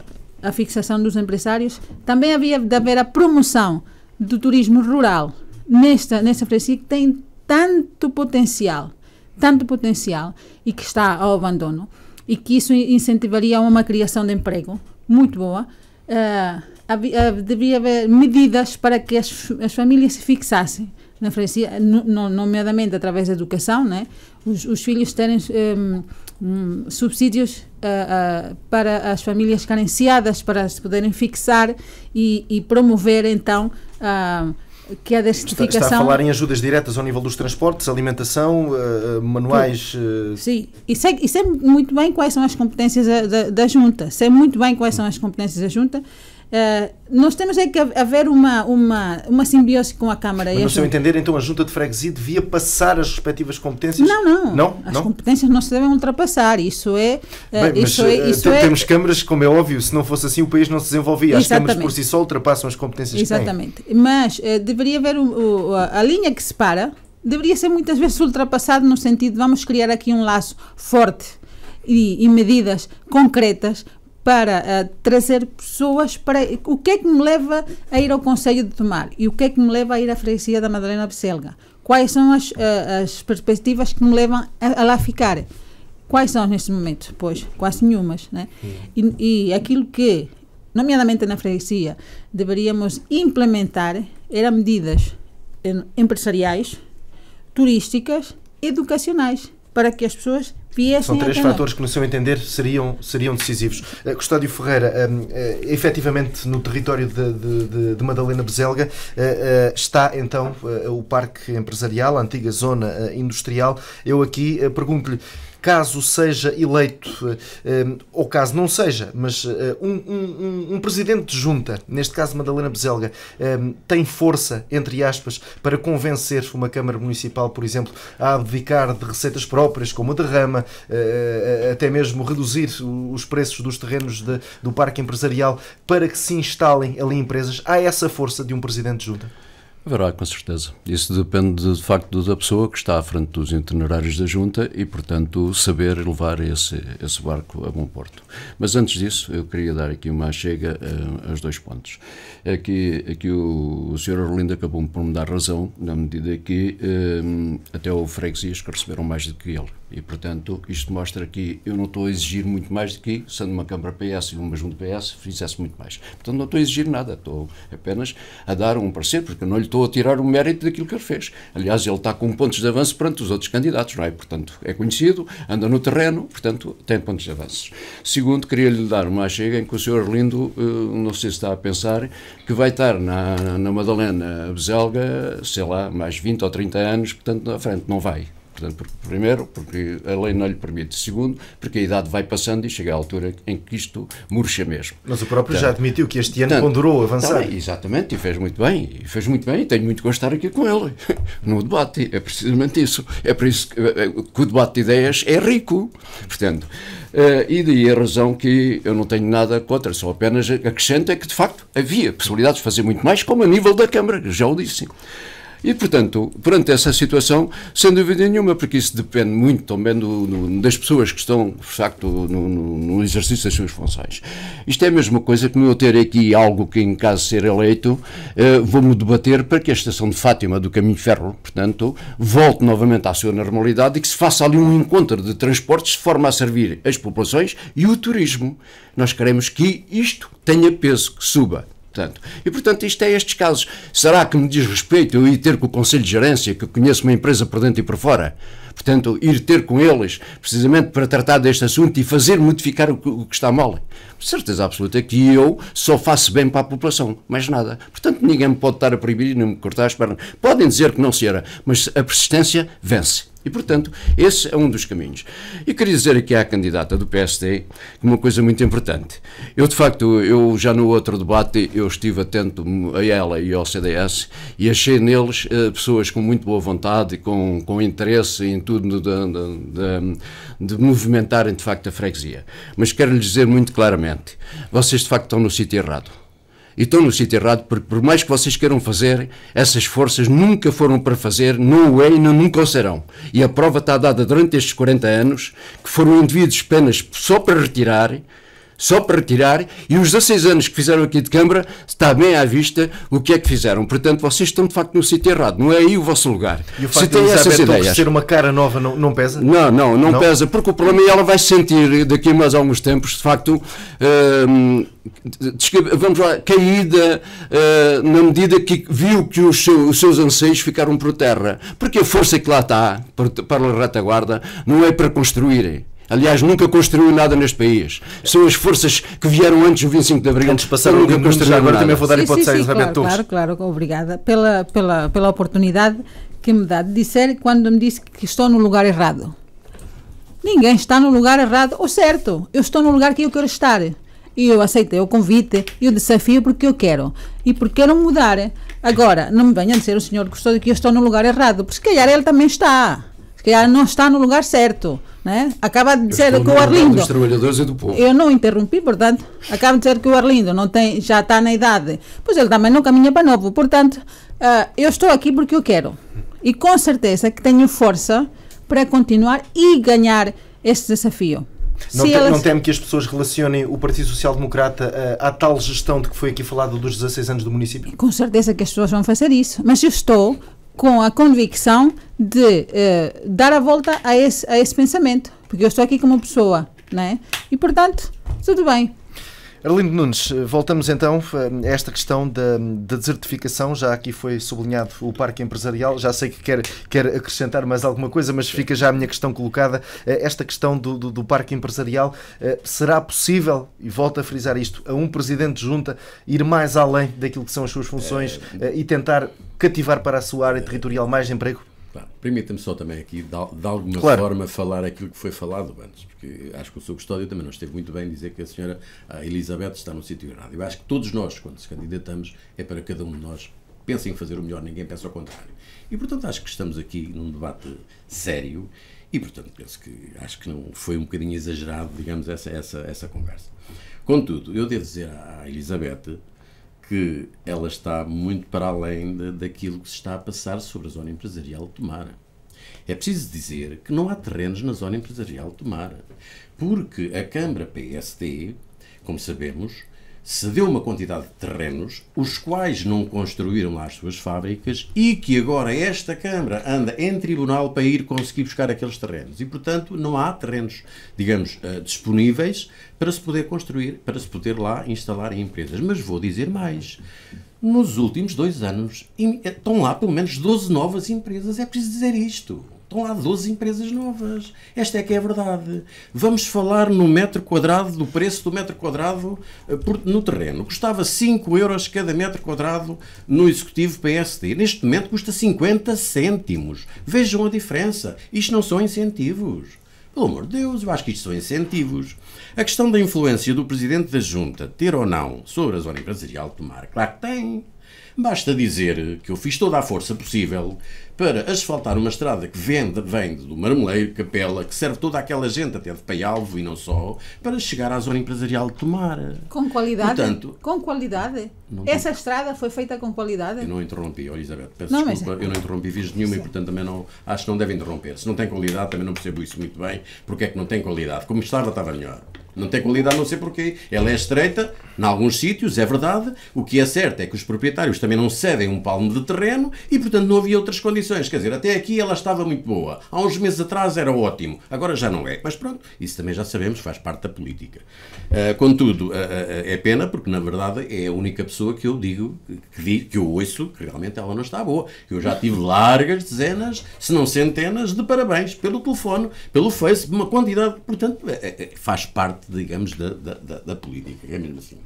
a a fixação dos empresários, também havia de haver a promoção do turismo rural nesta, nesta freguesia que tem tanto potencial, tanto potencial e que está ao abandono e que isso incentivaria uma criação de emprego muito boa. Uh, eh, havia, eh, devia haver medidas para que as, as famílias se fixassem na França, no, nomeadamente através da educação, né? os, os filhos terem ehm, um, subsídios uh, uh, para as famílias carenciadas, para se poderem fixar e, e promover então que é a certificação. Está, está, a falar em ajudas diretas ao nível dos transportes, alimentação, uh, manuais. Uh... Sim, e sei, e sei muito bem quais são as competências da, da, da, Junta, sei muito bem quais são as competências da Junta eh, nós temos é que haver uma, uma, uma simbiose com a Câmara. Mas, no seu entender, então, a Junta de Freguesia devia passar as respectivas competências? Não, não. não? As não? competências não se devem ultrapassar. Isso é... Eh, Bem, isso mas, é, eh, isso é... temos câmaras, como é óbvio, se não fosse assim o país não se desenvolvia. As câmaras por si só ultrapassam as competências Exatamente. que têm. Mas uh, deveria haver o, o, a linha que separa deveria ser muitas vezes ultrapassada no sentido de vamos criar aqui um laço forte e, e medidas concretas para uh, trazer pessoas para o que é que me leva a ir ao Conselho de Tomar e o que é que me leva a ir à freguesia da Madalena Beselga quais são as, uh, as perspectivas que me levam a, a, lá ficar quais são neste momento? pois quase nenhumas né? E, e, aquilo que nomeadamente na freguesia deveríamos implementar eram medidas empresariais turísticas educacionais para que as pessoas são três fatores que, no seu entender, seriam, seriam decisivos. Uh, Custódio Ferreira, um, uh, eh, efetivamente no território de, de, de Madalena Bezelga uh, está então o Parque Empresarial, a antiga zona industrial. Eu aqui pergunto-lhe caso seja eleito, eh, ou caso não seja, mas eh, um, um, um presidente de junta, neste caso Madalena Bezelga, eh, tem força, entre aspas, para convencer uma Câmara Municipal, por exemplo, a abdicar de receitas próprias, como a derrama, até mesmo reduzir os preços dos terrenos de, do parque empresarial, para que se instalem ali empresas? Há essa força de um presidente de junta? Haverá, com certeza. Isso depende, de facto, da pessoa que está à frente dos itinerários da Junta e, portanto, saber levar esse, esse barco a bom porto. Mas antes disso, eu queria dar aqui uma chega eh, aos dois pontos. É que, é que o, o Sr. Arlindo acabou por me dar razão, na medida que eh, até houve freguesias que receberam mais do que ele. E, portanto, isto mostra que eu não estou a exigir muito mais do que, sendo uma Câmara PS e um Junta PS, fizesse muito mais. Portanto, não estou a exigir nada, estou apenas a dar um parecer, porque não lhe estou a tirar o mérito daquilo que ele fez. Aliás, ele está com pontos de avanço perante os outros candidatos, não é? Portanto, é conhecido, anda no terreno, portanto, tem pontos de avanço. Segundo, queria-lhe dar uma chega em que o Sr. Arlindo, eh, não sei se está a pensar, que vai estar na, na Madalena Bezelga, sei lá, mais 20 ou 30 anos, portanto, na frente, não vai. Portanto, primeiro, porque a lei não lhe permite. Segundo, porque a idade vai passando e chega à altura em que isto murcha mesmo. Mas o próprio já admitiu que este ano portanto, ponderou tá avançar. exatamente, e fez muito bem. E fez muito bem e tenho muito gosto de estar aqui com ele no debate. É precisamente isso. É por isso que, eh, que o debate de ideias é rico. Portanto, eh, e daí a razão que eu não tenho nada contra, só apenas acrescento é que, de facto, havia possibilidades de fazer muito mais, como a nível da Câmara, já o disse. E, portanto, perante essa situação, sem dúvida nenhuma, porque isso depende muito também do, do, das pessoas que estão, de facto, no, no, no, exercício das suas funções. Isto é a mesma coisa que eu ter aqui algo que, em caso de ser eleito, eh, vou-me debater para que a estação de Fátima do Caminho Ferro, portanto, volte novamente à sua normalidade e que se faça ali um encontro de transportes de forma a servir as populações e o turismo. Nós queremos que isto tenha peso, que suba. Portanto, e, portanto, isto é estes casos. Será que me diz respeito eu ir ter com o Conselho de Gerência, que conheço uma empresa por dentro e por fora? Portanto, ir ter com eles, precisamente para tratar deste assunto e fazer modificar o que, o que está mal. certeza absoluta que eu só faço bem para a população, mais nada. Portanto, ninguém me pode estar a proibir nem me cortar as pernas. Podem dizer que não se era, mas a persistência vence. E, portanto, esse é um dos caminhos. E queria dizer aqui à candidata do PSD uma coisa muito importante. Eu, de facto, eu já no outro debate, eu estive atento a ela e ao CDS e achei neles eh, pessoas com muito boa vontade, com, com interesse em tudo de, de, de movimentarem, de facto, a freguesia. Mas quero lhes dizer muito claramente, vocês, de facto, estão no sítio errado e estão no sítio errado, porque por mais que vocês queiram fazer, essas forças nunca foram para fazer, não o é e não, nunca o serão. E a prova está dada durante estes 40 anos, que foram indivíduos apenas só para retirar, só para retirar, e os 16 anos que fizeram aqui de Câmara está bem à vista o que é que fizeram. Portanto, vocês estão de facto no sítio errado, não é aí o vosso lugar. E o facto se tem de essas ideias. ser uma cara nova não, não pesa? Não, não, não, não, pesa, porque o problema é ela vai sentir daqui a mais alguns tempos, de facto, hum, vamos lá, caída uh, na medida que viu que os, seus, os seus anseios ficaram por terra. Porque a força que lá está para, para a retaguarda não é para construírem Aliás, nunca construiu nada neste país. São as forças que vieram antes do 25 de Abril. Antes passaram nunca construíram agora nada. também vou dar sim, hipótese sim, sim, a claro, Claro, claro, obrigada pela, pela, pela oportunidade que me dá de dizer quando me disse que estou no lugar errado. Ninguém está no lugar errado ou certo. Eu estou no lugar que eu quero estar. E eu aceitei o convite e o desafio porque eu quero. E porque quero mudar. Agora, não me venha dizer o senhor Custódio que eu estou no lugar errado, porque se calhar ele também está que não está no lugar certo. Né? Acaba de dizer que o Arlindo. Dos trabalhadores e do povo. Eu não interrompi, portanto, acaba de dizer que o Arlindo não tem, já está na idade. Pois ele também não caminha para novo. Portanto, uh, eu estou aqui porque eu quero. E com certeza que tenho força para continuar e ganhar este desafio. Não, te, elas... não temo que as pessoas relacionem o Partido Social Democrata à, ah, à tal gestão de que foi aqui falado dos 16 anos do município? Com certeza que as pessoas vão fazer isso, mas eu estou com a convicção de eh, dar a volta a esse, a esse pensamento, porque eu estou aqui como pessoa, né? E portanto, tudo bem. Arlindo Nunes, voltamos então eh, a esta questão da, da, desertificação. Já aqui foi sublinhado o parque empresarial. Já sei que quer, quer acrescentar mais alguma coisa, mas fica já a minha questão colocada. Eh, esta questão do, do, do parque empresarial, eh, será possível, e volto a frisar isto, a um presidente junta ir mais além daquilo que são as suas funções é... e tentar cativar para a sua área territorial mais emprego? Permita-me só também aqui, de, de alguma claro. forma, falar aquilo que foi falado antes, porque acho que o seu custódio também não esteve muito bem dizer que a senhora a Elizabeth está no sítio errado. Eu acho que todos nós, quando se candidatamos, é para cada um de nós pensa em fazer o melhor, ninguém pensa ao contrário. E, portanto, acho que estamos aqui num debate sério e, portanto, penso que acho que não foi um bocadinho exagerado, digamos, essa, essa, essa conversa. Contudo, eu devo dizer à Elizabeth que ela está muito para além de, daquilo que se está a passar sobre a zona empresarial de Tomara. É preciso dizer que não há terrenos na zona empresarial de Tomara, porque a Câmara PSD, como sabemos, cedeu uma quantidade de terrenos, os quais não construíram lá as suas fábricas e que agora esta Câmara anda em tribunal para ir conseguir buscar aqueles terrenos. E, portanto, não há terrenos, digamos, eh, disponíveis para se poder construir, para se poder lá instalar empresas. Mas vou dizer mais nos últimos dois anos. Eh, estão lá pelo menos 12 novas empresas. É preciso dizer isto. Estão lá 12 empresas novas. Esta é que é a verdade. Vamos falar no metro quadrado, do preço do metro quadrado eh, no terreno. Custava 5 euros cada metro quadrado no executivo PSD. Neste momento custa 50 cêntimos. Vejam a diferença. Isto não são incentivos. Pelo amor de Deus, eu acho que isto são incentivos. A questão da influência do presidente da junta ter ou não sobre a zona empresarial de Tomar, claro que tem. Basta dizer que eu fiz toda a força possível para asfaltar uma estrada que vende, vem do marmoleiro Capela, que serve toda aquela gente, até de Paialvo e não só, para chegar à zona empresarial de Tomar. Com qualidade? Portanto, com qualidade? Essa estrada foi feita com qualidade? Eu não interrompi, oh Elizabeth, peço não, desculpa, mas... eu não interrompi vez nenhuma Sim. e, portanto, também não, acho que não deve interromper. Se não tem qualidade, também não percebo isso muito bem, porque é que não tem qualidade. Como estava, estava melhor. Não tem qualidade, não sei porquê. Ela é estreita, em alguns sítios, é verdade. O que é certo é que os proprietários também não cedem um palmo de terreno e, portanto, não havia outras condições. Quer dizer, até aqui ela estava muito boa. Há uns meses atrás era ótimo, agora já não é. Mas pronto, isso também já sabemos, faz parte da política. Uh, contudo, uh, uh, é pena porque, na verdade, é a única pessoa que eu digo, que, que eu ouço, que realmente ela não está boa. Eu já tive largas dezenas, se não centenas, de parabéns pelo telefone, pelo Face, uma quantidade, portanto, é, é, faz parte parte, digamos, da, da, da política, é mesmo assim.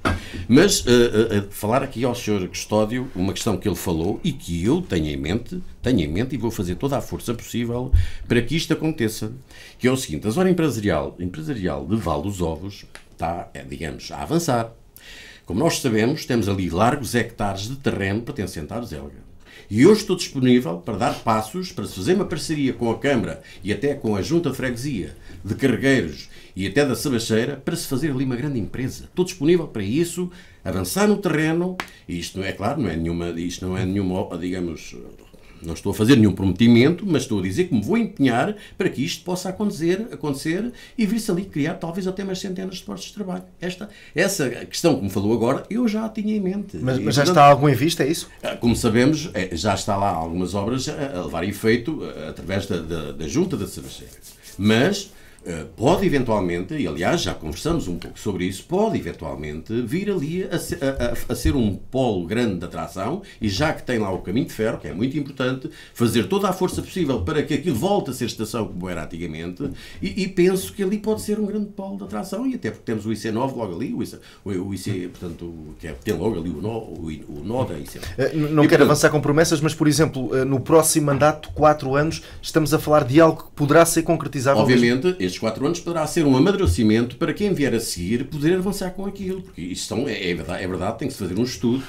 Mas uh, uh, falar aqui ao Sr. Custódio uma questão que ele falou e que eu tenho em mente, tenho em mente e vou fazer toda a força possível para que isto aconteça, que é o seguinte, a zona empresarial, empresarial de Val dos Ovos está, é, digamos, a avançar. Como nós sabemos, temos ali largos hectares de terreno pertencente à Zelga e hoje estou disponível para dar passos para se fazer uma parceria com a Câmara e até com a Junta de Freguesia, de Carregueiros e até da Sabacheira para se fazer ali uma grande empresa. Estou disponível para isso, avançar no terreno, e isto não é claro, não é nenhuma, isto não é nenhuma, digamos, não estou a fazer nenhum prometimento, mas estou a dizer que me vou empenhar para que isto possa acontecer, acontecer e vir-se ali criar talvez até mais centenas de postos de trabalho. Esta, essa questão que me falou agora, eu já a tinha em mente. Mas, mas já portanto, está algo em vista, é isso? Ah, como sabemos, é, já está lá algumas obras a levar efeito através da, da, da junta da cervejeira. Mas eh, pode eventualmente, e aliás já conversamos um pouco sobre isso, pode eventualmente vir ali a, a, a, ser um polo grande de atração e já que tem lá o caminho de ferro, que é muito importante, fazer toda a força possível para que aquilo volte a ser estação como era antigamente e, e penso que ali pode ser um grande polo de atração e até porque temos o IC9 logo ali, o IC, o IC portanto, que é, tem logo ali o nó, o, o nó da IC9. Eh, não, e, quero portanto, avançar com promessas, mas por exemplo, eh, no próximo mandato, 4 anos, estamos a falar de algo que poderá ser concretizado Obviamente, mesmo estes quatro anos poderá ser um amadurecimento para quem vier a seguir poder avançar com aquilo, porque isto são, é, é, verdade, é verdade, tem que se fazer um estudo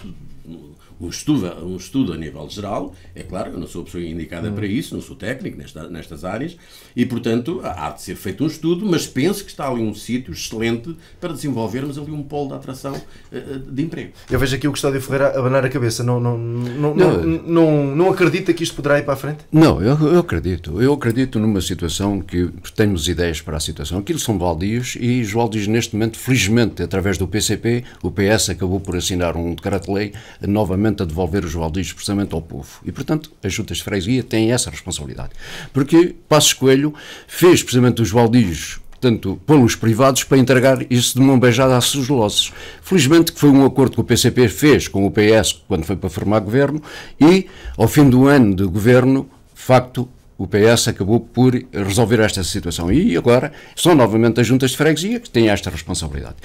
um estudo, um estudo a nível geral. É claro, eu não sou a pessoa indicada hum. para isso, não sou técnico nesta, nestas áreas, e, portanto, há de ser feito um estudo, mas penso que está ali um sítio excelente para desenvolvermos ali um polo de atração eh, eh, de emprego. Eu vejo aqui o Gustavo Ferreira abanar a cabeça. Não, não, não, não, não, não acredita que isto poderá ir para a frente? Não, eu, eu acredito. Eu acredito numa situação que temos ideias para a situação. Aquilo são baldios e João diz neste momento, felizmente, através do PCP, o PS acabou por assinar um decreto-lei novamente precisamente a devolver os valdios precisamente ao povo. E, portanto, as juntas de freguesia têm essa responsabilidade. Porque Passos Coelho fez precisamente os valdios portanto, pô-los privados para entregar isso de mão beijada a seus losses. Felizmente que foi um acordo que o PCP fez com o PS quando foi para formar governo e, ao fim do ano de governo, facto, o PS acabou por resolver esta situação. E agora são novamente as juntas de freguesia que têm esta responsabilidade.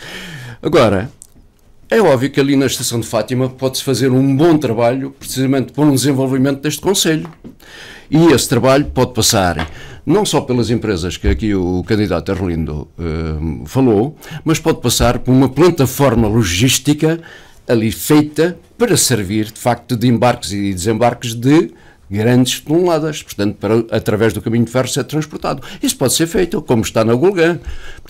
Agora, é óbvio que ali na Estação de Fátima pode-se fazer um bom trabalho, precisamente para um desenvolvimento deste Conselho. E esse trabalho pode passar não só pelas empresas que aqui o candidato Arlindo uh, falou, mas pode passar por uma plataforma logística ali feita para servir, de facto, de embarques e desembarques de grandes toneladas, portanto, para, através do caminho de ferro ser transportado. Isso pode ser feito, como está na Golgã.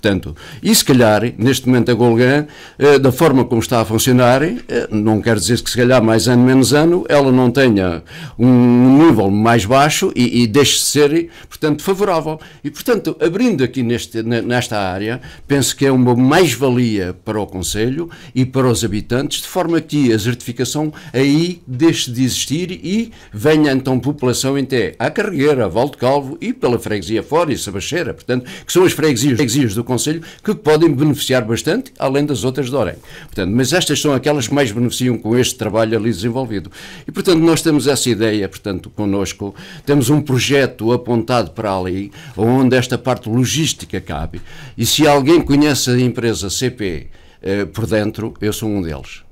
Portanto, e se calhar, neste momento a Golgan, eh, da forma como está a funcionar, eh, não quer dizer que se calhar mais ano menos ano ela não tenha um nível mais baixo e, e deixe de ser, portanto, favorável. E, portanto, abrindo aqui neste, nesta área, penso que é uma mais-valia para o Conselho e para os habitantes, de forma que a certificação aí deixe de existir e venha então população até à Carreira, a Valde Calvo e pela freguesia fora e Sabacheira, portanto, que são as freguesias, freguesias do Conselho Conselho que podem beneficiar bastante, além das outras de Orem. Portanto, mas estas são aquelas que mais beneficiam com este trabalho ali desenvolvido. E, portanto, nós temos essa ideia, portanto, connosco, temos um projeto apontado para ali, onde esta parte logística cabe. E se alguém conhece a empresa CP, eh, por dentro, eu sou um deles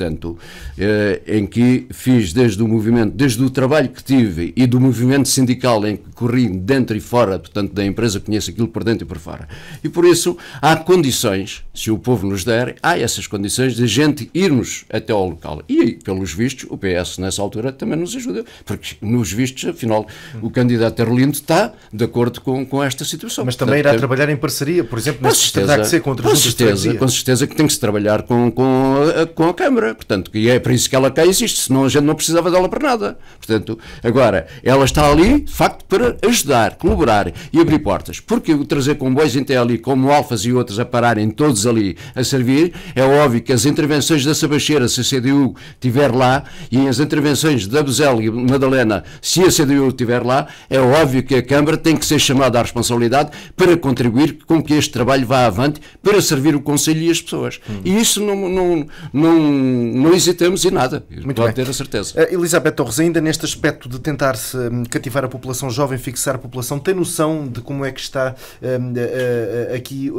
portanto, eh, em que fiz desde o movimento, desde o trabalho que tive e do movimento sindical em que corri dentro e fora, portanto, da empresa, conheço aquilo por dentro e por fora. E por isso há condições, se o povo nos der, há essas condições de a gente irmos até ao local. E, pelos vistos, o PS nessa altura também nos ajudou, porque nos vistos, afinal, o candidato Arlindo está de acordo com, com esta situação. Mas também irá trabalhar em parceria, por exemplo, com certeza, com certeza, com certeza que tem que se trabalhar com, com, com a Câmara é? portanto, e é por isso que ela cá existe, senão a gente não precisava dela para nada. Portanto, agora, ela está ali, de facto, para ajudar, colaborar e abrir portas. Porque trazer comboios até ali, como Alfas e outros a pararem todos ali a servir, é óbvio que as intervenções da Sabacheira, se a CDU estiver lá, e as intervenções da Buzel e Madalena, se a CDU estiver lá, é óbvio que a Câmara tem que ser chamada à responsabilidade para contribuir com que este trabalho vá avante para servir o Conselho e as pessoas. Hum. E isso não, não, não não hesitamos em nada. Muito pode bem. ter a certeza. Uh, Elizabeth Torres, ainda neste aspecto de tentar-se hum, cativar a população jovem, fixar a população, tem noção de como é que está uh, uh, aqui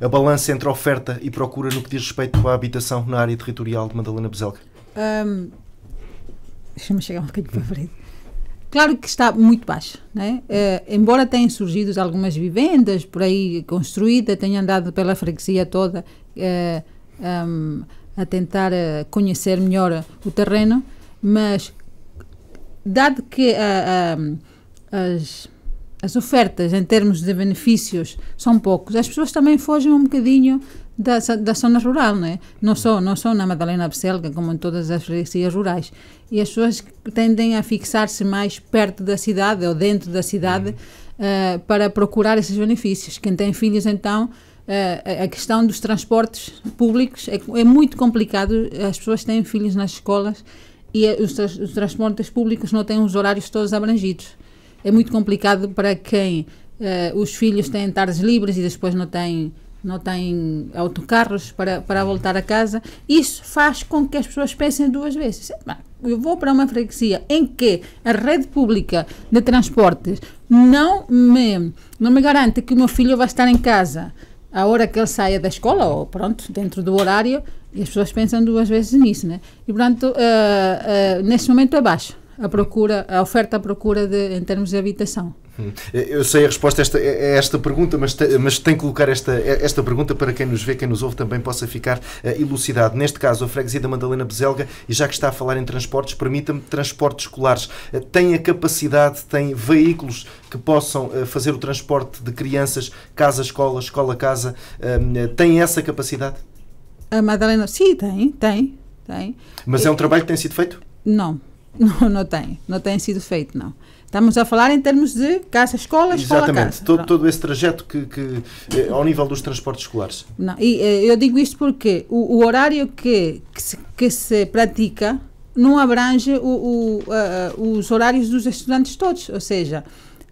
a balança entre oferta e procura no que diz respeito à habitação na área territorial de Madalena Bezelga? Um, Deixa-me chegar um bocadinho para frente claro que está muito baixo, né? Uh, embora tenham surgido algumas vivendas por aí construídas, tenham andado pela freguesia toda. Uh, um, a tentar eh, conhecer melhor o terreno, mas dado que eh, eh, as, as ofertas em termos de benefícios são poucos, as pessoas também fogem um bocadinho da, da zona rural, não é? Não só, não só na Madalena Abselga, como em todas as freguesias rurais. E as pessoas tendem a fixar-se mais perto da cidade ou dentro da cidade uhum. uh, para procurar esses benefícios. Quem tem filhos, então, eh, a questão dos transportes públicos é, é, muito complicado. As pessoas têm filhos nas escolas e eh, os, os transportes públicos não têm os horários todos abrangidos. É muito complicado para quem Uh, os filhos têm tardes livres e depois não têm, não têm autocarros para, para voltar a casa, isso faz com que as pessoas pensem duas vezes. Eu vou para uma freguesia em que a rede pública de transportes não me, não me garante que o meu filho vai estar em casa a hora que ele saia da escola, ou pronto, dentro do horário, e as pessoas pensam duas vezes nisso, né? E portanto, uh, uh, neste momento é baixo a procura, a oferta à procura de, em termos de habitação. Hum. Eu sei a resposta a esta, a esta pergunta, mas, te, mas tenho que colocar esta, esta pergunta para quem nos vê, quem nos ouve também possa ficar uh, elucidado. Neste caso, a freguesia da Madalena Bezelga, e já que está a falar em transportes, permita-me, transportes escolares, uh, tem a capacidade, tem veículos que possam uh, fazer o transporte de crianças, casa-escola, escola-casa, hum, tem essa capacidade? A Madalena, sim, tem, tem, tem. Mas é um trabalho que tem sido feito? Não, não, não tem, não tem sido feito, não. Estamos a falar em termos de caça escola escola-casa. Exatamente, todo, todo esse trajeto que, que, eh, ao nível dos transportes escolares. Não, e, eh, eu digo isto porque o, o horário que, que se, que, se, pratica não abrange o, o, uh, os horários dos estudantes todos, ou seja,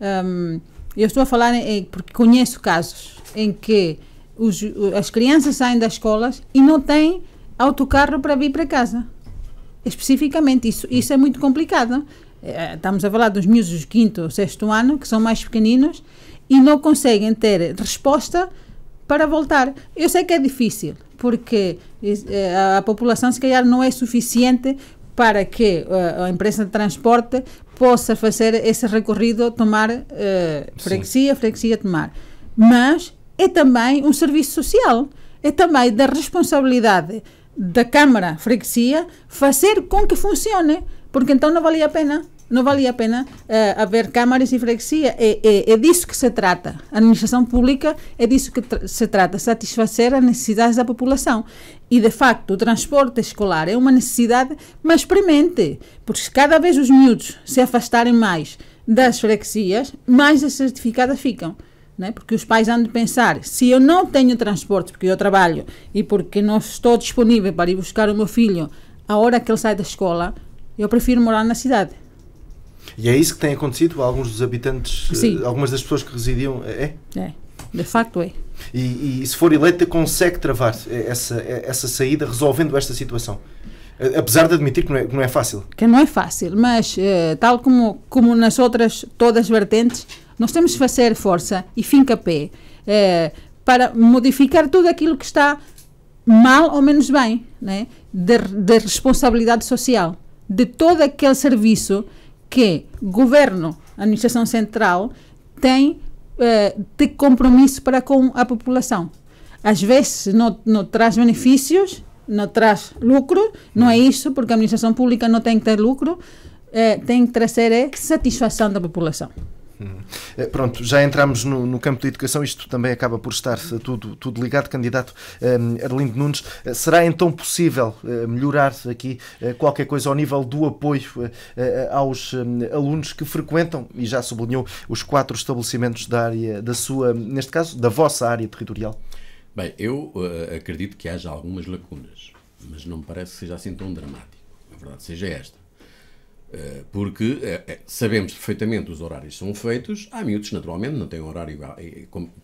um, ehm, eu estou a falar em, porque conheço casos em que os, as crianças saem das escolas e não têm autocarro para vir para casa. Especificamente, isso, isso é muito complicado eh, estamos a falar dos miúdos do quinto ou sexto ano, que são mais pequeninos, e não conseguem ter resposta para voltar. Eu sei que é difícil, porque eh, a população, se calhar, não é suficiente para que eh, a empresa de transporte possa fazer esse recorrido, tomar uh, freguesia, freguesia, tomar. Mas é também um serviço social, é também da responsabilidade da Câmara Freguesia fazer com que funcione porque então não valia a pena. Não valia a pena uh, haver câmaras e freguesia. É, é, é, disso que se trata. A administração pública é disso que tra se trata, satisfazer as necessidades da população. E, de facto, o transporte escolar é uma necessidade mais premente, porque cada vez os miúdos se afastarem mais das freguesias, mais as certificadas ficam. Né? Porque os pais andam a pensar: se eu não tenho transporte, porque eu trabalho e porque não estou disponível para ir buscar o meu filho a hora que ele sai da escola, eu prefiro morar na cidade. E é isso que tem acontecido a alguns dos habitantes, eh, Sim. algumas das pessoas que residiam? É? é? É, de facto é. E, e se for eleita, consegue travar eh, essa, eh, essa saída resolvendo esta situação? Apesar de admitir que não é, que não é fácil. Que não é fácil, mas tal como, como nas outras, todas as vertentes, nós temos de fazer força e fincapé eh, para modificar tudo aquilo que está mal ou menos bem, né? de, de responsabilidade social de todo aquele serviço que governo, administração central, tem eh, de compromisso para com a população. Às vezes não, não traz benefícios, não traz lucro, não é isso, porque a administração pública não tem que ter lucro, eh, tem que trazer eh, satisfação da população. Eh, pronto, já entramos no, no, campo da educação, isto também acaba por estar tudo, tudo ligado. Candidato um, eh, Arlindo Nunes, eh, será então possível melhorar aqui qualquer coisa ao nível do apoio aos alunos que frequentam, e já sublinhou, os quatro estabelecimentos da área, da sua, neste caso, da vossa área territorial? Bem, eu acredito que haja algumas lacunas, mas não me parece que seja assim tão dramático. A verdade seja esta. Eh, porque eh, eh, sabemos perfeitamente os horários são feitos, há miúdos, naturalmente, não têm um horário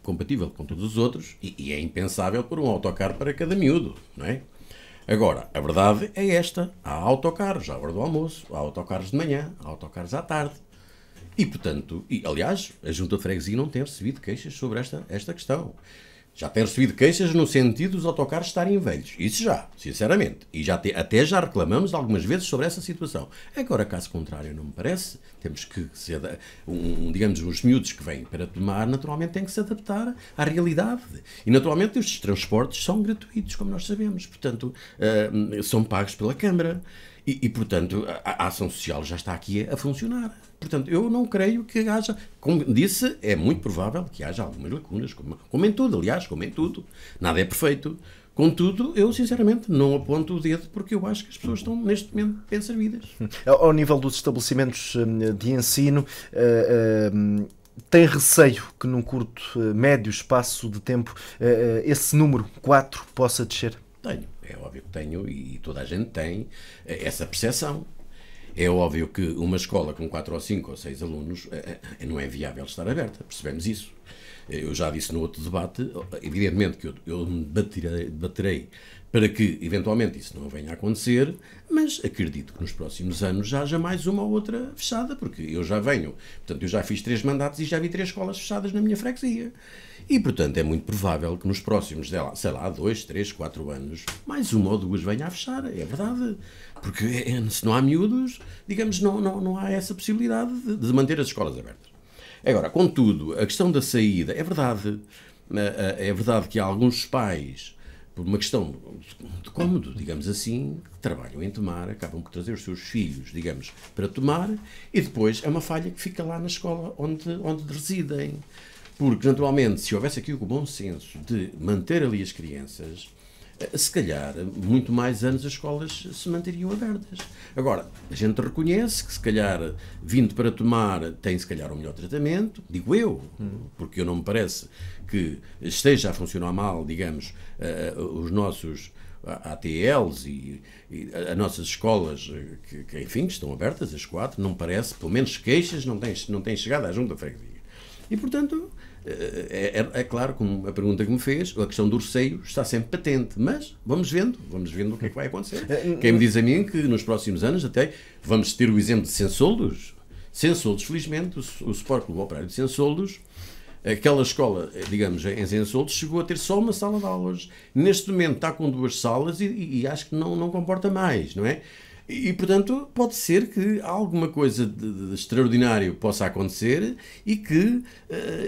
compatível com todos os outros e é impensável por um autocarro para cada miúdo, não é? Agora, a verdade é esta: há autocarros à hora do almoço, há autocarros de manhã, há autocarros à tarde. E, portanto, e, aliás, a Junta de Freguesia não tem recebido queixas sobre esta, esta questão. Já tenho recebido queixas no sentido dos autocarros estarem velhos. Isso já, sinceramente. E já te, até já reclamamos algumas vezes sobre essa situação. Agora, caso contrário, não me parece. Temos que ser um, digamos, os miúdos que vêm para tomar, naturalmente, têm que se adaptar à realidade. E, naturalmente, os transportes são gratuitos, como nós sabemos. Portanto, uh, são pagos pela Câmara. E, e, portanto, a, a, ação social já está aqui a, a, funcionar. Portanto, eu não creio que haja. Como disse, é muito provável que haja algumas lacunas, como, como em tudo, aliás, como em tudo. Nada é perfeito. Contudo, eu sinceramente não aponto o dedo porque eu acho que as pessoas estão neste momento bem servidas. Ao nível dos estabelecimentos hum, de ensino, eh, hum, tem receio que num curto, eh, médio espaço de tempo eh, esse número 4 possa descer? Tenho é óbvio que tenho, e toda a gente tem, eh, essa percepção. É óbvio que uma escola com 4 ou 5 ou 6 alunos eh, eh, não é viável estar aberta, percebemos isso. Eu já disse no outro debate, evidentemente que eu, eu me baterei, baterei para que eventualmente isso não venha a acontecer, mas acredito que nos próximos anos já haja mais uma ou outra fechada, porque eu já venho, portanto, eu já fiz três mandatos e já vi três escolas fechadas na minha freguesia. E, portanto, é muito provável que nos próximos, sei lá, dois, três, quatro anos, mais uma ou duas venha a fechar, é verdade. Porque é, é, se não há miúdos, digamos, não, não, não há essa possibilidade de, de manter as escolas abertas. Agora, contudo, a questão da saída, é verdade. Ah, ah, é verdade que há alguns pais por uma questão de cômodo, digamos assim, que trabalham em Tomar, acabam por trazer os seus filhos, digamos, para Tomar, e depois é uma falha que fica lá na escola onde, onde residem. Porque, naturalmente, se houvesse aqui o bom senso de manter ali as crianças, eh, se calhar muito mais anos as escolas se manteriam abertas. Agora, a gente reconhece que se calhar vindo para tomar tem se calhar um melhor tratamento, digo eu, porque eu não me parece que esteja a funcionar mal, digamos, eh, eh, os nossos ATLs e, e as nossas escolas, que, que enfim, estão abertas, as quatro, não parece, pelo menos queixas não têm, não têm chegado à junta freguesia. E, portanto, é, é, é, claro, como a pergunta que me fez, a questão do receio está sempre patente, mas vamos vendo, vamos vendo o que é que vai acontecer. Eh, Quem me diz a mim que nos próximos anos até vamos ter o exemplo de Sensoldos, Sensoldos, felizmente, o, o Sport Clube Operário de Sensoldos, aquela escola, digamos, em Sensoldos, chegou a ter só uma sala de aulas. Neste momento está com duas salas e, e, e acho que não, não comporta mais, não é? E, portanto, pode ser que alguma coisa de, de extraordinário possa acontecer e que uh,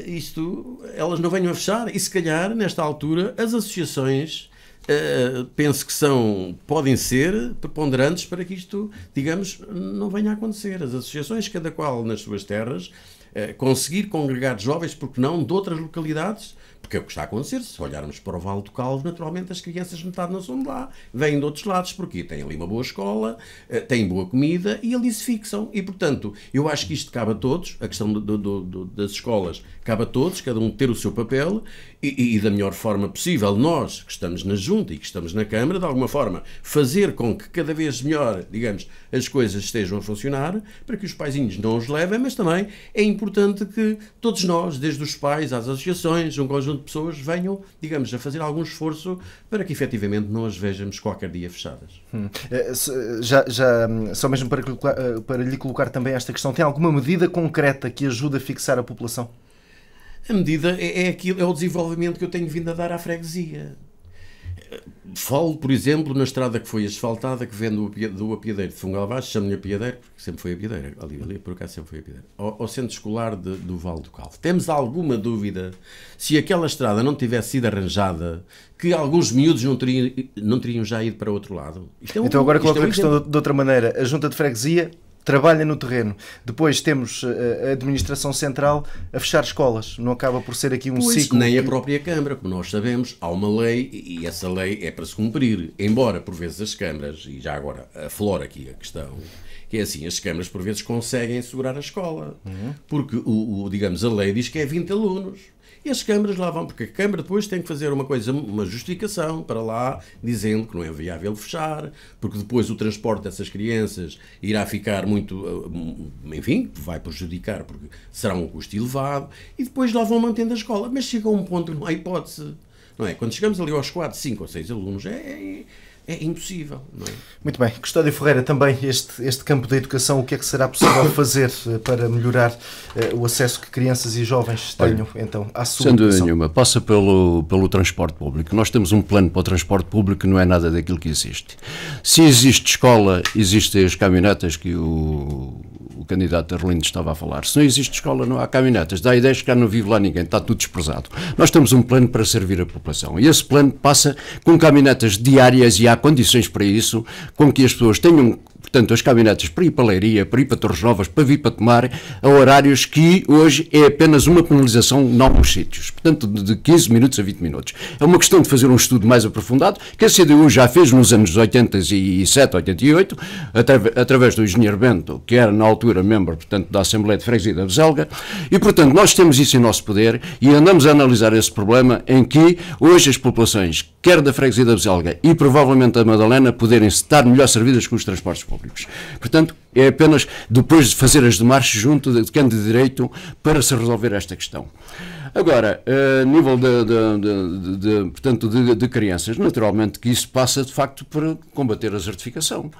isto elas não venham a fechar. E se calhar, nesta altura, as associações uh, penso que são, podem ser preponderantes para que isto, digamos, não venha a acontecer. As associações, cada qual nas suas terras, uh, conseguir congregar jovens, porque não, de outras localidades, porque é o que está a acontecer. Se olharmos para o Vale do Calvo, naturalmente as crianças metade não são de lá. Vêm de outros lados, porque têm ali uma boa escola, eh, têm boa comida e ali se fixam. E, portanto, eu acho que isto cabe a todos, a questão do, do, do, das escolas cabe a todos, cada um ter o seu papel e, e, da melhor forma possível, nós que estamos na Junta e que estamos na Câmara, de alguma forma, fazer com que cada vez melhor, digamos, as coisas estejam a funcionar, para que os paizinhos não os levem, mas também é importante que todos nós, desde os pais às associações, um conjunto pessoas venham, digamos, a fazer algum esforço para que efetivamente não as vejamos qualquer dia fechadas. Hum. Eh, já, já, hum, só mesmo para, eh, para lhe colocar também esta questão, tem alguma medida concreta que ajude a fixar a população? A medida é, é, aquilo, é o desenvolvimento que eu tenho vindo a dar à freguesia. Falo, por exemplo, na estrada que foi asfaltada, que vem do, do Apiadeiro de Baixo, chamo-lhe Apiadeiro, porque sempre foi Apiadeiro, ali, ali, por acaso sempre foi Apiadeiro, ao, ao centro escolar de, do Vale do Calvo. Temos alguma dúvida se aquela estrada não tivesse sido arranjada, que alguns miúdos não teriam, não teriam já ido para outro lado? É então um, então agora é coloco é um a questão de, de outra maneira. A junta de freguesia trabalha no terreno. Depois temos eh, a administração central a fechar escolas. Não acaba por ser aqui um pois, ciclo. Nem que... a própria Câmara, como nós sabemos, há uma lei e essa lei é para se cumprir. Embora por vezes as câmaras, e já agora aflora aqui a questão, que é assim, as câmaras por vezes conseguem segurar a escola. Uhum. Porque, o, o, digamos, a lei diz que é 20 alunos. E as câmaras lá vão, porque a Câmara depois tem que fazer uma coisa, uma justificação para lá, dizendo que não é viável fechar, porque depois o transporte dessas crianças irá ficar muito, eh, enfim, vai prejudicar, porque será um custo elevado, e depois lá vão mantendo a escola. Mas chega a um ponto que não há hipótese. Não é? Quando chegamos ali aos 4, 5 ou 6 alunos, é, é é impossível. É? Muito bem. Custódio Ferreira, também este, este campo da educação, o que é que será possível fazer eh, para melhorar uh, o acesso que crianças e jovens tenham Olha, então, à sua Sem dúvida nenhuma, passa pelo, pelo transporte público. Nós temos um plano para o transporte público que não é nada daquilo que existe. Se existe escola, existem as caminhonetas que o o candidato Arlindo estava a falar, se não existe escola, não há caminhonetas, dá ideias que cá não vive lá ninguém, está tudo desprezado. Nós temos um plano para servir a população e esse plano passa com caminhonetas diárias e há condições para isso, com que as pessoas tenham portanto, as caminhonetas para ir para Leiria, para ir para Torres Novas, para vir para Tomar, a horários que hoje é apenas uma penalização em alguns sítios, portanto, de 15 minutos a 20 minutos. É uma questão de fazer um estudo mais aprofundado, que a CDU já fez nos anos 87, 88, através do engenheiro Bento, que era na altura membro, portanto, da Assembleia de Freguesia da Beselga, e, portanto, nós temos isso em nosso poder e andamos a analisar esse problema em que hoje as populações, quer da Freguesia da Beselga e provavelmente da Madalena, poderem estar melhor servidas com os transportes públicos públicos. Portanto, é apenas depois de fazer as demarches junto de quem de direito para se resolver esta questão. Agora, a eh, nível de, de, de, de portanto, de, crianças, naturalmente que isso passa de facto para combater a certificação.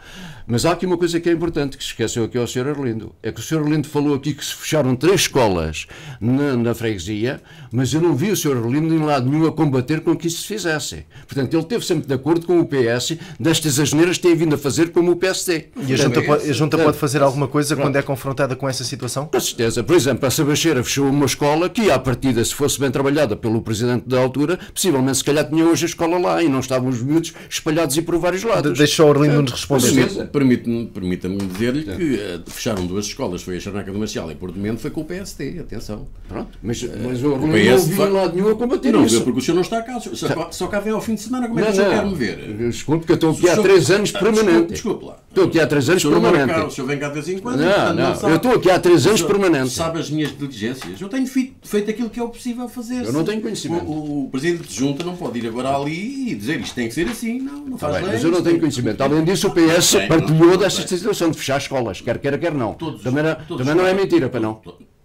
Mas há aqui uma coisa que é importante, que se esqueceu aqui ao Sr. Arlindo. É que o Sr. Arlindo falou aqui que se fecharam três escolas na, na freguesia, mas eu não vi o Sr. Arlindo em lado nenhum a combater com que isso se fizesse. Portanto, ele esteve sempre de acordo com o PS destas asneiras que tem vindo a fazer como o PSD. E a Junta, pode, a junta pode fazer alguma coisa pronto. quando é confrontada com essa situação? Com certeza. Por exemplo, a Sabacheira fechou uma escola que, à partida, se fosse bem trabalhada pelo Presidente da altura, possivelmente, se calhar, tinha hoje a escola lá e não estavam os miúdos espalhados e por vários lados. Deixa o Arlindo nos responder permita-me permita me permita dizer-lhe que eh, fecharam duas escolas, foi a Charnaca do Marcial e Porto Mendo, foi com o PST, atenção. Pronto, mas, mas eh, o, o PS não vi em lado nenhum a combater não, isso. Não, porque o senhor não está cá, só, tá. só cá vem ao fim de semana, como é que o senhor quer me ver? Desculpe que eu estou aqui há três anos ah, permanente. Desculpe lá. Estou aqui há três anos permanente. o senhor vem cá de vez em quando. Não, não, eu estou aqui há três anos permanente. Sabe as minhas diligências, eu tenho feito aquilo que é possível fazer. Eu não tenho conhecimento. O, Presidente de Junta não pode ir agora ali e dizer isto tem que ser assim, não, não tá faz bem, Mas eu não tenho conhecimento. Além disso, o assim. PS criou dessa situação de fechar escolas, quer queira, quer não. Todos, também não, é- todos, também não é mentira, para não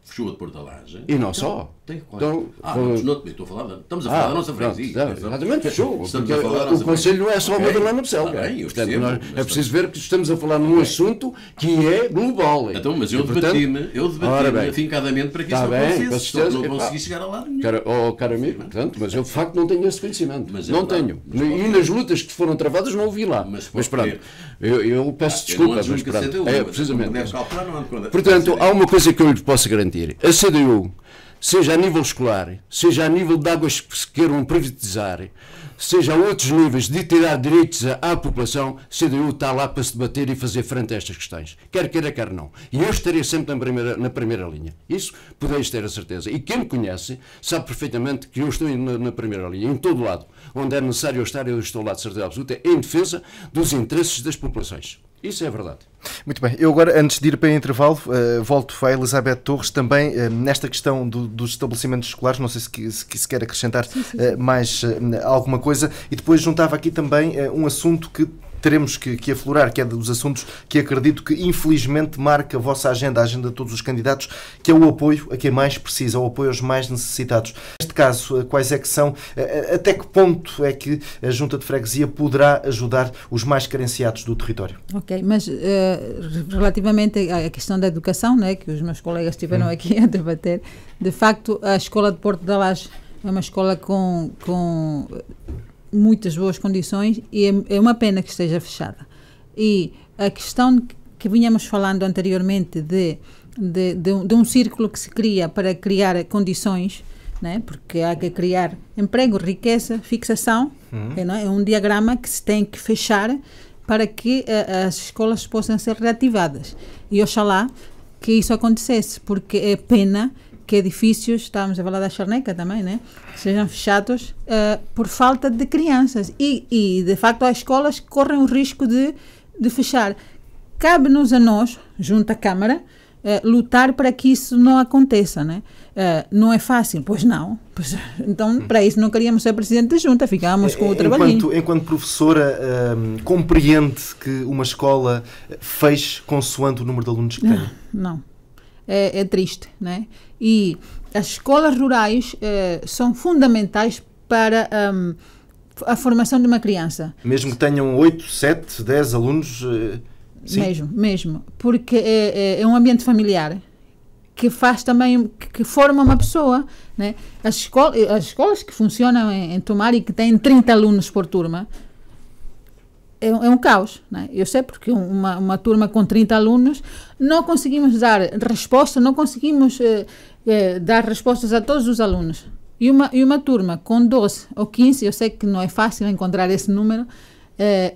fechou a Porta Laje. E não só. Então, tem então, quase. Então, ah, foi... estou a falar, da, estamos a falar ah, da nossa freguesia. Não, exatamente, fechou. É estamos a falar o Conselho não é só okay. Madalena Marcelo. Ah, é Portanto, é preciso ver que estamos a falar num assunto que é global. Então, mas eu debati-me, eu debati-me afincadamente para que tá isso bem, não acontecesse. Não consegui chegar a lado nenhum. oh, cara amigo, portanto, mas eu de facto não tenho esse conhecimento. Mas é não tenho. E nas lutas que foram travadas não ouvi lá. Mas, mas pronto, eu, peço ah, desculpa, mas pronto. É, precisamente. Portanto, há uma coisa que eu lhe posso garantir garantir a CDU, seja a nível escolar, seja a nível de águas que se queiram privatizar, seja a outros níveis de tirar direitos à, população, a CDU está lá para se debater e fazer frente a estas questões. Quer queira, quer não. E eu estarei sempre na primeira, na primeira linha. Isso podeis ter a certeza. E quem me conhece sabe perfeitamente que eu estou na, na primeira linha, em todo lado. Onde é necessário eu estar, eu estou lá de certeza absoluta, em defesa dos interesses das populações. Isso é verdade. Muito bem, eu agora, antes de ir para o intervalo, uh, volto a Elizabeth Torres também uh, nesta questão do, dos estabelecimentos escolares. Não sei se, se, se quer acrescentar sim, sim. Uh, mais alguma coisa. E depois juntava aqui também um assunto que teremos que, que aflorar, que é dos assuntos que acredito que infelizmente marca a vossa agenda, a agenda de todos os candidatos, que é o apoio a quem mais precisa, o apoio aos mais necessitados. Neste caso, eh, quais é que são, eh, eh, até que ponto é que a Junta de Freguesia poderá ajudar os mais carenciados do território? Ok, mas uh, relativamente à questão da educação, né, que os meus colegas estiveram hum. aqui a debater, de facto, a Escola de Porto da Laje é uma escola com, com muitas boas condições e é, é, uma pena que esteja fechada. E a questão que, vinhamos falando anteriormente de, de, de, um, de um círculo que se cria para criar condições né? porque há que criar emprego, riqueza, fixação. É, é? é, um diagrama que se tem que fechar para que eh, as escolas possam ser reativadas. E oxalá que isso acontecesse, porque é pena que edifícios, estávamos a falar da charneca também, né? sejam fechados uh, por falta de crianças. E, e, de facto, as escolas correm o risco de, de fechar. Cabe-nos a nós, junto à Câmara, uh, lutar para que isso não aconteça. Né? Uh, não é fácil? Pois não. Pois, então, para isso, não queríamos ser presidente da junta, ficávamos com o trabalhinho. Enquanto, enquanto professora, ehm, compreende que uma escola feche consoante o número de alunos que tem? não é, é triste, né? E as escolas rurais é, são fundamentais para um, a formação de uma criança. Mesmo que tenham 8, 7, 10 alunos. Eh, sim. Mesmo, mesmo. Porque é, é, é um ambiente familiar que faz também, que forma uma pessoa. Né? As, escola, as escolas que funcionam em, em Tomar e que têm 30 alunos por turma, é, é um caos. Né? Eu sei porque uma, uma turma com 30 alunos não conseguimos dar resposta, não conseguimos eh, eh, dar respostas a todos os alunos. E uma, e uma turma com 12 ou 15, eu sei que não é fácil encontrar esse número, eh,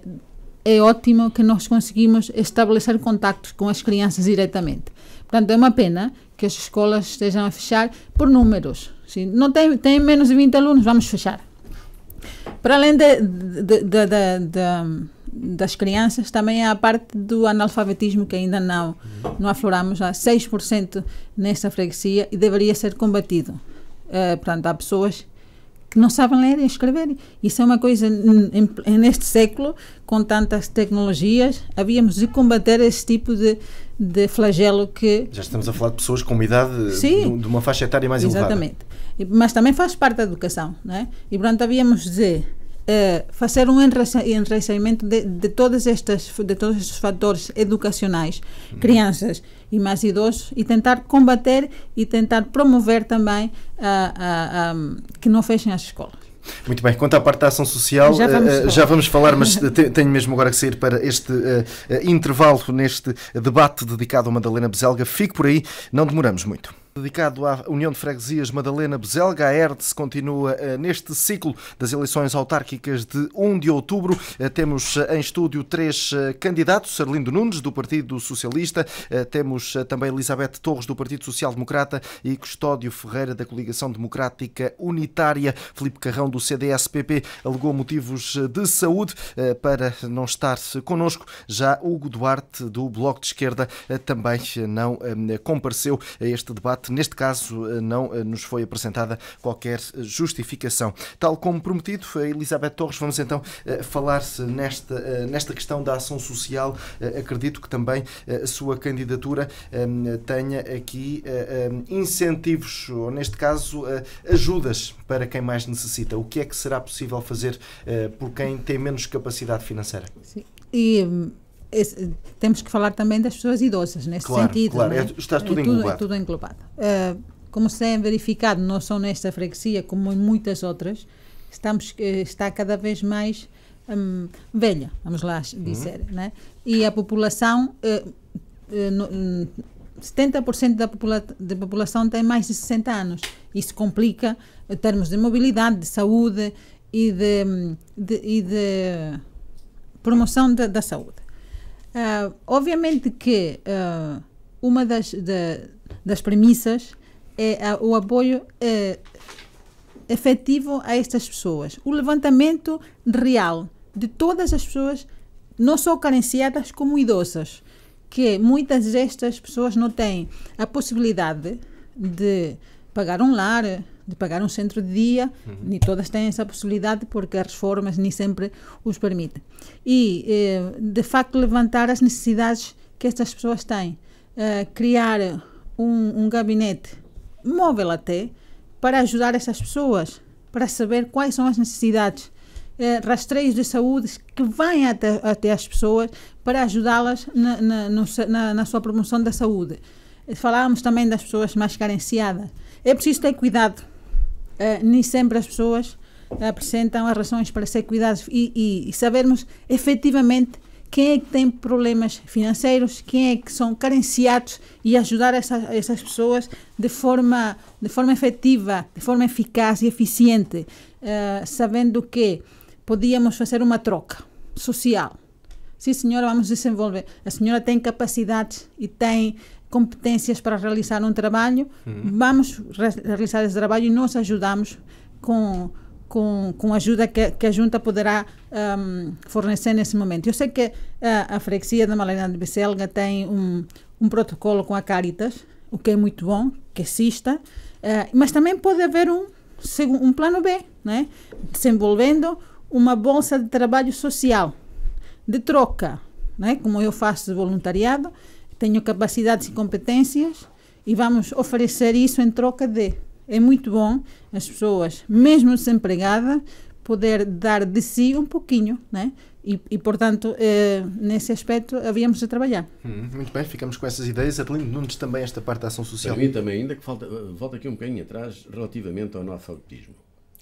é ótimo que nós conseguimos estabelecer contactos com as crianças diretamente. Portanto, é uma pena que as escolas estejam a fechar por números. Sim, não tem, tem menos de 20 alunos, vamos fechar. Para além da das crianças, também há a parte do analfabetismo que ainda não, não afloramos, há 6% nesta freguesia e deveria ser combatido. Uh, portanto, há pessoas que não sabem ler e escrever. Isso é uma coisa, neste século, com tantas tecnologias, havíamos de combater esse tipo de, de flagelo que. Já estamos a falar de pessoas com uma idade Sim, de, de uma faixa etária mais exatamente. elevada. Exatamente. Mas também faz parte da educação, não é? E, portanto, havíamos de eh, fazer um enraizamento de, de, todas estas, de todos estes fatores educacionais, crianças e mais idosos, e tentar combater e tentar promover também que não fechem as escolas. Muito bem, quanto à parte da ação social, já vamos, eh, eh, já vamos falar, mas tenho mesmo agora que sair para este uh, intervalo neste debate dedicado a Madalena Bezelga. fico por aí, não demoramos muito dedicado à União de Freguesias Madalena Bezelga. A ERDS continua eh, neste ciclo das eleições autárquicas de 1 de outubro. Eh, temos eh, em estúdio três candidatos: Arlindo Nunes, do Partido Socialista, temos também Elizabeth Torres, do Partido Social Democrata, e Custódio Ferreira, da Coligação Democrática Unitária. Felipe Carrão, do CDS-PP, alegou motivos de saúde para não estar connosco. Já Hugo Duarte, do Bloco de Esquerda, também não compareceu a este debate facto, neste caso, eh, não eh, nos foi apresentada qualquer eh, justificação. Tal como prometido, a Elizabeth Torres, vamos então falar nesta, nesta questão da ação social. Acredito que também a sua candidatura ehm, tenha aqui ehm, incentivos, ou neste caso, ajudas para quem mais necessita. O que é que será possível fazer por quem tem menos capacidade financeira? Sim. E hum, esse, temos que falar também das pessoas idosas, nesse claro, sentido. Claro, é? é? está é tudo, é tudo englobado. É tudo englobado. Uh, como se tem verificado, não só nesta freguesia, como em muitas outras, estamos, eh, está cada vez mais um, velha, vamos lá uhum. dizer. Uhum. Né? E a população. Uh, uh, 70% da, popula da, população tem mais de 60 anos. Isso complica em termos de mobilidade, de saúde e de, hum, de, e de promoção da saúde. Uh, obviamente que uh, uma das, de, das premissas é uh, o apoio efetivo a estas pessoas, o levantamento real de todas as pessoas, não só carenciadas como idosas, que muitas destas pessoas não têm a possibilidade de pagar um lar, de pagar um centro de dia, nem todas têm essa possibilidade porque as reformas nem sempre os permitem. E, eh, de facto, levantar as necessidades que estas pessoas têm, eh, criar um, um gabinete móvel até para ajudar essas pessoas, para saber quais são as necessidades eh, rastreios de saúde que vêm até, até as pessoas para ajudá-las na, na, na, na, sua promoção da saúde. Falámos também das pessoas mais carenciadas. É preciso ter cuidado uh, nem sempre as pessoas apresentam as razões para ser cuidados e, e, e, sabermos efetivamente quem é que tem problemas financeiros, quem é que são carenciados e ajudar essa, essas pessoas de forma, de forma efetiva, de forma eficaz e eficiente, uh, sabendo que podíamos fazer uma troca social. Sim, senhora, vamos desenvolver. A senhora tem capacidades e tem competências para realizar um trabalho, uhum. vamos re realizar esse trabalho e nós ajudamos com com, com a ajuda que, que a Junta poderá um, fornecer nesse momento. Eu sei que uh, a freguesia da Malena de Beselga tem um, um protocolo com a Caritas, o que é muito bom, que exista, uh, mas também pode haver um, um plano B, né? desenvolvendo uma bolsa de trabalho social, de troca, né? como eu faço de voluntariado, tenho capacidades e competências e vamos oferecer isso em troca de. É muito bom as pessoas, mesmo desempregadas, poder dar de si um pouquinho, né? E, e portanto, eh, nesse aspecto, havíamos de trabalhar. Hum, muito bem, ficamos com essas ideias. Adelino Nunes, também esta parte da ação social. Para mim também, ainda que falta, eh, volta aqui um bocadinho atrás, relativamente ao analfabetismo.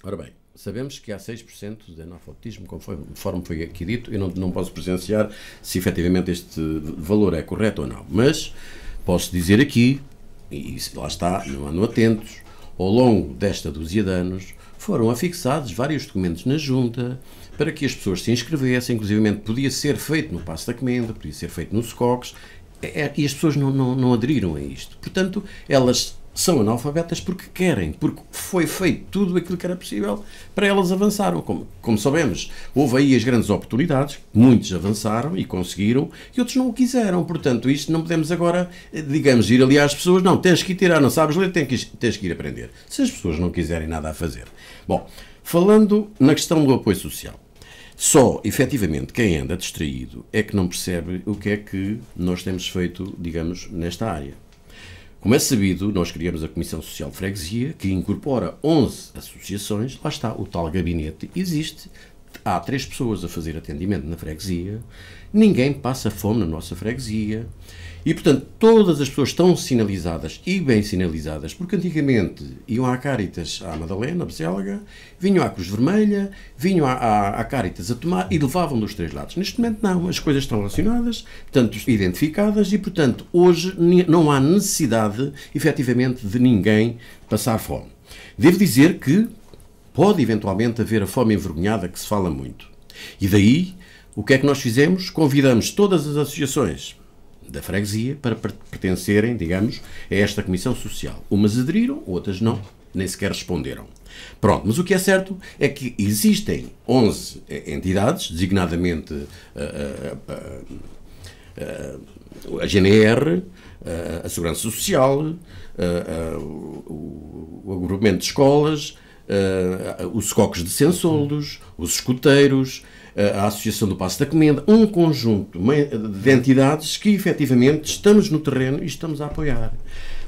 Ora bem, Sabemos que há 6% de analfabetismo, conforme foi aqui dito, eu não, não posso presenciar se efetivamente este valor é correto ou não, mas posso dizer aqui, e lá está, não andam atentos, ao longo desta dúzia de anos foram afixados vários documentos na Junta para que as pessoas se inscrevessem, inclusive podia ser feito no Passo da Comenda, podia ser feito no SCOCS, é, é, e as pessoas não, não, não aderiram a isto. Portanto, elas são analfabetas porque querem, porque foi feito tudo aquilo que era possível para elas avançarem Como, como sabemos, houve aí as grandes oportunidades, muitos avançaram e conseguiram, e outros não o quiseram. Portanto, isto não podemos agora, eh, digamos, ir ali às pessoas, não, tens que ir tirar, não sabes ler, tens que, tens que ir aprender. Se as pessoas não quiserem nada a fazer. Bom, falando na questão do apoio social. Só, efetivamente, quem anda distraído é que não percebe o que é que nós temos feito, digamos, nesta área. Como é sabido, nós criamos a Comissão Social de Freguesia, que incorpora 11 associações, lá está, o tal gabinete existe, há três pessoas a fazer atendimento na freguesia, ninguém passa fome na nossa freguesia, e, portanto, todas as pessoas estão sinalizadas e bem sinalizadas, porque antigamente iam à Caritas à Madalena, a Beselga, vinham à Cruz Vermelha, vinham à, à, à Caritas a tomar e levavam dos três lados. Neste momento, não. As coisas estão relacionadas, portanto, identificadas e, portanto, hoje não há necessidade, efetivamente, de ninguém passar fome. Devo dizer que pode eventualmente haver a fome envergonhada que se fala muito. E daí, o que é que nós fizemos? Convidamos todas as associações da freguesia para pertencerem, digamos, a esta comissão social. Umas aderiram, outras não, nem sequer responderam. Pronto, mas o que é certo é que existem 11 eh, entidades, designadamente eh, eh, a GNR, a Segurança Social, o agrupamento de escolas, os SCOCs de Sensoldos, os escuteiros, eh, a Associação do Passo da Comenda, um conjunto de entidades que efetivamente estamos no terreno e estamos a apoiar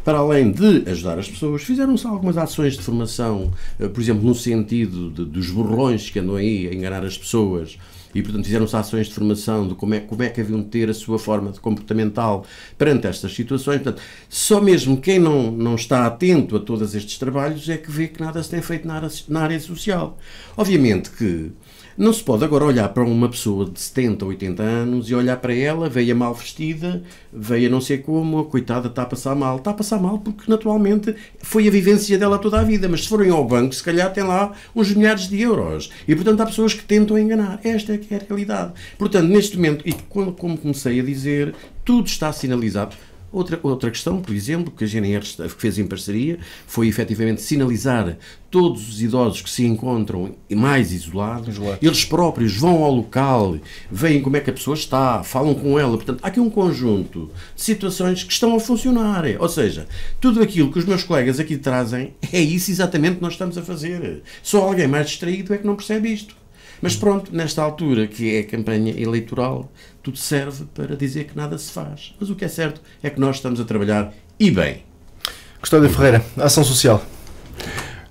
para além de ajudar as pessoas, fizeram-se algumas ações de formação, eh, por exemplo, no sentido de, dos borrões que andam aí a enganar as pessoas. E, portanto, fizeram-se ações de formação de como é, como é que haviam de ter a sua forma de comportamental perante estas situações. Portanto, só mesmo quem não, não está atento a todos estes trabalhos é que vê que nada se tem feito na área, na área social. Obviamente que não se pode agora olhar para uma pessoa de 70, 80 anos e olhar para ela, veia mal vestida, veia não sei como, oh, coitada, está a passar mal. Está a passar mal porque, naturalmente, foi a vivência dela toda a vida. Mas se forem ao banco, se calhar tem lá uns milhares de euros. E, portanto, há pessoas que tentam enganar. Esta é que é a realidade. Portanto, neste momento, e como comecei a dizer, tudo está sinalizado. Outra, outra questão, por exemplo, que a GNR fez em parceria foi efetivamente sinalizar todos os idosos que se encontram mais isolados, eles próprios vão ao local, veem como é que a pessoa está, falam com ela. Portanto, há aqui um conjunto de situações que estão a funcionar. Ou seja, tudo aquilo que os meus colegas aqui trazem é isso exatamente que nós estamos a fazer. Só alguém mais distraído é que não percebe isto. Mas pronto, nesta altura que é a campanha eleitoral, tudo serve para dizer que nada se faz. Mas o que é certo é que nós estamos a trabalhar e bem. Custódio Ferreira, Ação Social.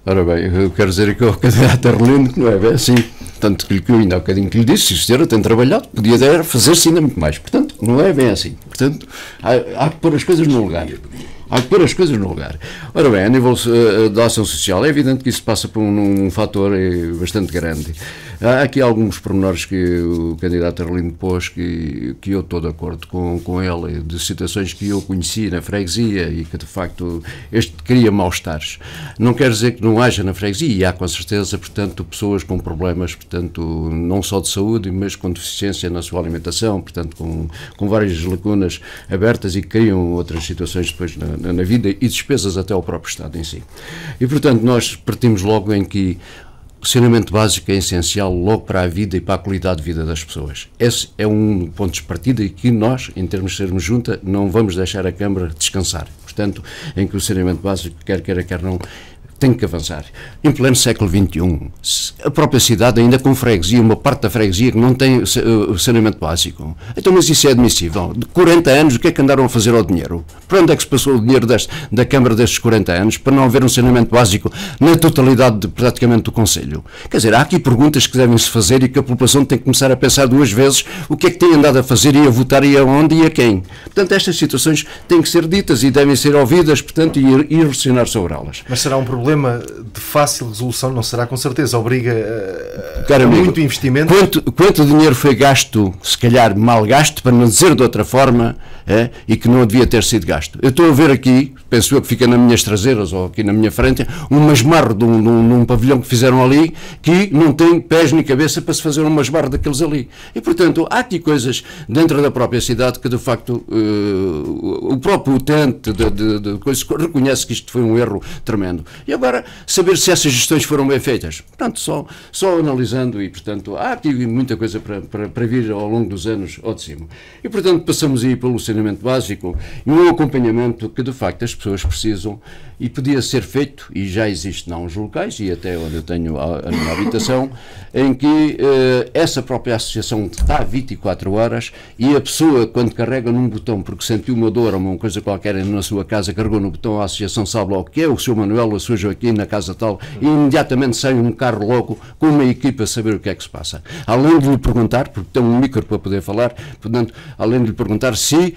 Ora bem, eu quero dizer que o candidato Arlindo, não é bem assim, tanto que, eu ainda há bocadinho que lhe disse, se o senhor tem trabalhado, podia fazer-se ainda muito mais. Portanto, não é bem assim. Portanto, há, há que pôr as coisas no lugar. Há que pôr as coisas no lugar. Ora bem, a nível uh, da ação social, é evidente que isso passa por um, um fator eh, bastante grande. Há aqui alguns pormenores que o candidato Arlindo pôs que, que eu estou de acordo com, com ele, de situações que eu conheci na freguesia e que de facto este cria mal-estares. Não quer dizer que não haja na freguesia, e há com certeza, portanto, pessoas com problemas, portanto, não só de saúde, mas com deficiência na sua alimentação, portanto, com, com várias lacunas abertas e criam outras situações depois na, na vida e despesas até ao próprio Estado em si. E portanto, nós partimos logo em que o Saneamento básico é essencial logo para a vida e para a qualidade de vida das pessoas. Esse é um ponto de partida e que nós, em termos de sermos junta, não vamos deixar a Câmara descansar. Portanto, em que o saneamento básico, quer queira, quer não, tem que avançar. Em pleno século XXI, a própria cidade ainda com freguesia, uma parte da freguesia que não tem saneamento básico. Então, mas isso é admissível. De 40 anos, o que é que andaram a fazer ao dinheiro? Para onde é que se passou o dinheiro deste, da Câmara destes 40 anos para não haver um saneamento básico na totalidade de, praticamente do Conselho? Quer dizer, há aqui perguntas que devem-se fazer e que a população tem que começar a pensar duas vezes o que é que tem andado a fazer e a votar e aonde e a quem. Portanto, estas situações têm que ser ditas e devem ser ouvidas, portanto, e, e sobre elas. Mas será um problema problema de fácil resolução, não será com certeza, obriga a, eh, Cara, muito investimento. Quanto, quanto dinheiro foi gasto, se calhar mal gasto, para não dizer de outra forma, é, e que não devia ter sido gasto. Eu estou a ver aqui, penso eu que fica nas minhas traseiras ou aqui na minha frente, um esmarro de um, de um, de um pavilhão que fizeram ali que não tem pés nem cabeça para se fazer um esmarro daqueles ali. E, portanto, há aqui coisas dentro da própria cidade que, de facto, uh, o próprio utente de, de, de coisas reconhece que isto foi um erro tremendo. E agora, saber se essas gestões foram bem feitas. Portanto, só, só analisando e, portanto, há aqui muita coisa para, para, para vir ao longo dos anos ao de cima. E, portanto, passamos aí pelo cenário básico e um acompanhamento que de facto as pessoas precisam e podia ser feito, e já existe em alguns locais, e até onde eu tenho a, a minha habitação, em que eh, essa própria associação está 24 horas e a pessoa, quando carrega num botão porque sentiu uma dor ou uma coisa qualquer na sua casa, carregou no botão, a associação sabe logo o que é, o seu Manuel, o seu Joaquim, na casa tal, e imediatamente sai um carro louco com uma equipa a saber o que é que se passa. Além de lhe perguntar, porque tem um micro para poder falar, portanto, além de lhe perguntar se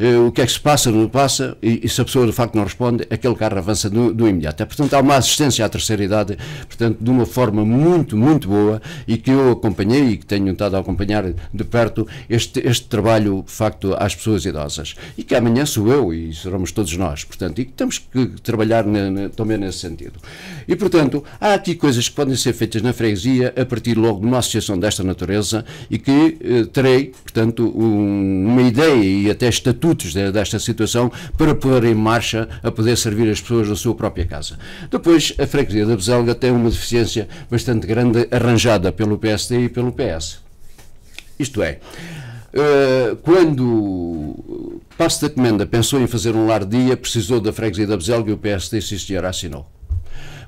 Eh, o que é que se passa, não passa, e, e, se a pessoa de facto não responde, aquele carro avança do, do imediato. É, portanto, há uma assistência à terceira idade, portanto, de uma forma muito, muito boa e que eu acompanhei e que tenho estado a acompanhar de perto este, este trabalho, de facto, às pessoas idosas. E que amanhã sou eu e seremos todos nós, portanto, e que temos que trabalhar na, na, também nesse sentido. E, portanto, há aqui coisas que podem ser feitas na freguesia a partir logo de uma associação desta natureza e que eh, terei, portanto, um, uma ideia e até estatuto estatutos desta situação para pôr em marcha a poder servir as pessoas da sua própria casa. Depois, a freguesia da Beselga tem uma deficiência bastante grande arranjada pelo PSD e pelo PS. Isto é, eh, quando Passo da Comenda pensou em fazer um lar-dia, precisou da freguesia da Beselga e o PSD se senhor assinou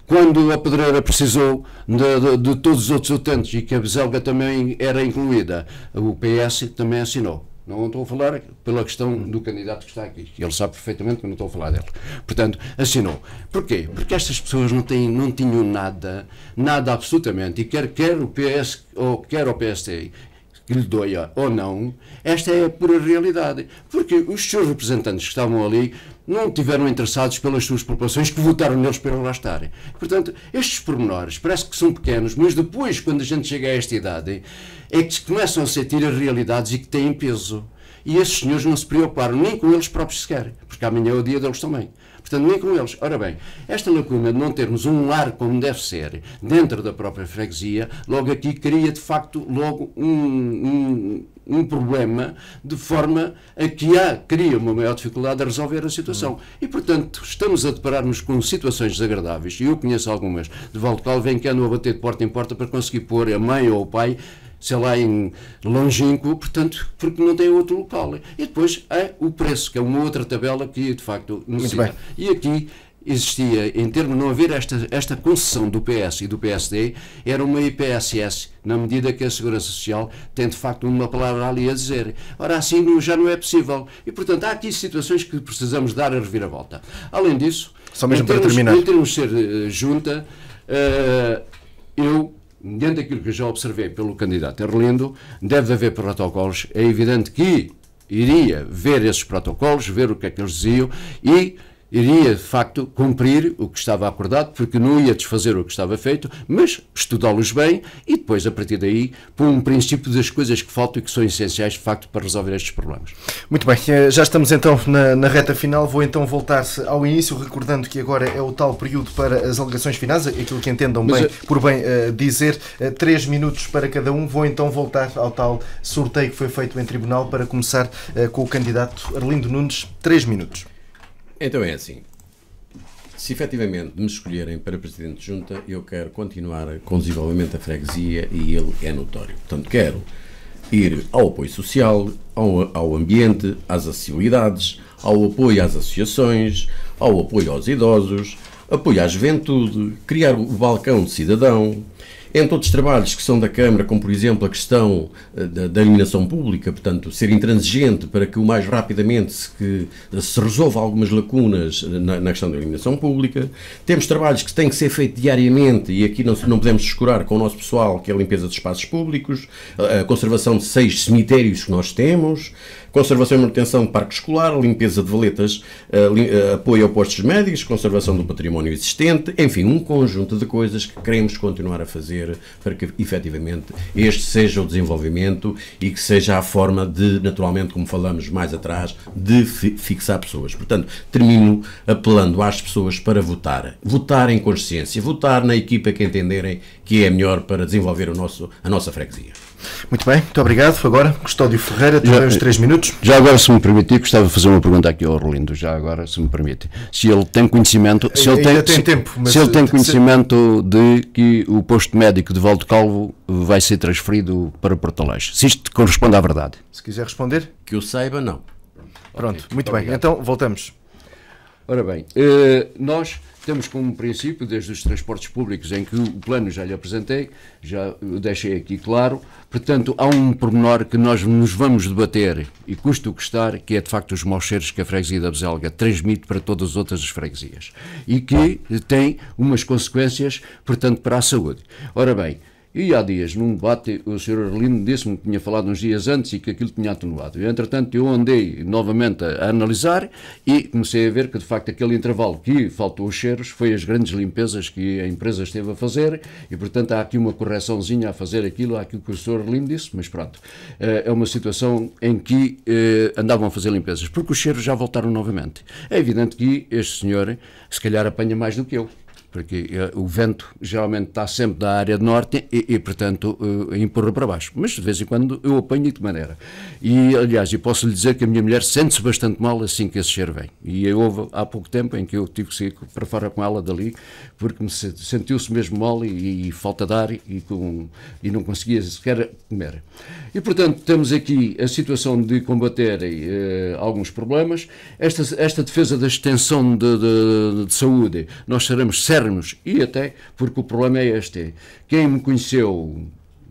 quando a pedreira precisou de, de, de, todos os outros utentes e que a Beselga também era incluída, o PS também assinou. Não estou a falar pela questão do candidato que está aqui. Ele sabe perfeitamente que não estou a falar dele. Portanto, assinou. Porquê? Porque estas pessoas não, têm, não tinham nada, nada absolutamente. E quer, quer o PS ou quer o PST, que lhe doia ou não, esta é a pura realidade. Porque os seus representantes que estavam ali não tiveram interessados pelas suas populações que votaram neles para lá estarem. Portanto, estes pormenores parece que são pequenos, mas depois, quando a gente chega a esta idade, é que começam a sentir as realidades e que têm peso. E esses senhores não se preocuparam nem com eles próprios sequer, porque amanhã é o dia deles também. Portanto, nem com eles. Ora bem, esta lacuna de não termos um lar como deve ser dentro da própria freguesia, logo aqui cria de facto logo um, um, um problema de forma a que há, cria uma maior dificuldade a resolver a situação. Uhum. E, portanto, estamos a deparar-nos com situações desagradáveis, e eu conheço algumas, de Valdecal vem que andam a bater de porta em porta para conseguir pôr a mãe ou o pai sei lá, em longínquo, portanto, porque não tem outro local. E depois há o preço, que é uma outra tabela que, de facto, necessita. E aqui existia, em termos de não haver esta, esta concessão do PS e do PSD, era uma IPSS, na medida que a Segurança Social tem de facto uma palavra ali a dizer. Ora, assim não, já não é possível. E, portanto, há aqui situações que precisamos dar a reviravolta. Além disso, Só mesmo em, termos, para terminar. em termos de ser uh, junta, uh, eu dentro daquilo que já observei pelo candidato Erlindo, deve haver protocolos. É evidente que iria ver esses protocolos, ver o que é que eles diziam e iria de facto cumprir o que estava acordado, porque não ia desfazer o que estava feito, mas estudá-los bem e depois, a partir daí, pôr um princípio das coisas que faltam e que são essenciais de facto para resolver estes problemas. Muito bem, eh, já estamos então na, na reta final, vou então voltar-se ao início, recordando que agora é o tal período para as alegações finais, aquilo que entendam bem, eh, por bem uh, dizer, uh, três minutos para cada um, vou então voltar ao tal sorteio que foi feito em tribunal para começar uh, com o candidato Arlindo Nunes, três minutos. Então é assim. Se efetivamente me escolherem para Presidente de Junta, eu quero continuar com o desenvolvimento da freguesia e ele é notório. Portanto, quero ir ao apoio social, ao, ao ambiente, às acessibilidades, ao apoio às associações, ao apoio aos idosos, apoio à juventude, criar o balcão de cidadão, entre outros trabalhos que são da Câmara, como por exemplo a questão eh, da, da iluminação pública, portanto, ser intransigente para que o mais rapidamente se, que, se resolva algumas lacunas eh, na, na, questão da iluminação pública. Temos trabalhos que têm que ser feitos diariamente e aqui não, não podemos escurar com o nosso pessoal, que é a limpeza de espaços públicos, a, a conservação de seis cemitérios que nós temos, Conservação e manutenção de parque escolar, limpeza de valetas, eh, eh, apoio a postos médicos, conservação do património existente, enfim, um conjunto de coisas que queremos continuar a fazer para que efetivamente este seja o desenvolvimento e que seja a forma de, naturalmente, como falamos mais atrás, de fixar pessoas. Portanto, termino apelando às pessoas para votar. Votar em consciência, votar na equipa que entenderem que é melhor para desenvolver o nosso, a nossa freguesia. Muito bem, muito obrigado. Agora, Custódio Ferreira, também os três minutos. Já agora, se me permitir, gostava de fazer uma pergunta aqui ao Orlindo, já agora, se me permite. Se ele tem conhecimento... Se ele tem, tem se, tempo, se ele tem conhecimento de que o posto médico de Valdo Calvo vai ser transferido para Porto se isto corresponde à verdade. Se quiser responder. Que eu saiba, não. Pronto, okay, muito bem. Então, voltamos. Ora bem, eh, nós temos como princípio, desde os transportes públicos, em que o plano já lhe apresentei, já o deixei aqui claro, portanto, há um pormenor que nós nos vamos debater, e custa o que custar, que é de facto os maus cheiros que a freguesia da Beselga transmite para todas as outras freguesias, e que tem umas consequências, portanto, para a saúde. Ora bem, e há dias, num debate, o Sr. Arlindo disse-me que tinha falado uns dias antes e que aquilo tinha atenuado. E, entretanto, eu andei novamente a, analisar e comecei a ver que, de facto, aquele intervalo que faltou os cheiros foi as grandes limpezas que a empresa esteve a fazer e, portanto, há aqui uma correçãozinha a fazer aquilo, aquilo que o Sr. Arlindo disse, mas pronto, eh, é uma situação em que eh, andavam a fazer limpezas, porque os cheiros já voltaram novamente. É evidente que este senhor, se calhar, apanha mais do que eu porque eh, o vento geralmente está sempre da área norte e, e portanto, uh, empurra para baixo. Mas de vez em quando eu apanho de maneira. E, aliás, eu posso lhe dizer que a minha mulher sente-se bastante mal assim que esse cheiro vem. E houve há pouco tempo em que eu tive que sair para fora com ela dali, porque me sentiu-se mesmo mal e, e, falta de ar e, com, e não conseguia sequer comer. E, portanto, temos aqui a situação de combater uh, alguns problemas. Esta, esta defesa da extensão de, de, de saúde, nós seremos certos internos e até, porque o problema é este, é, quem me conheceu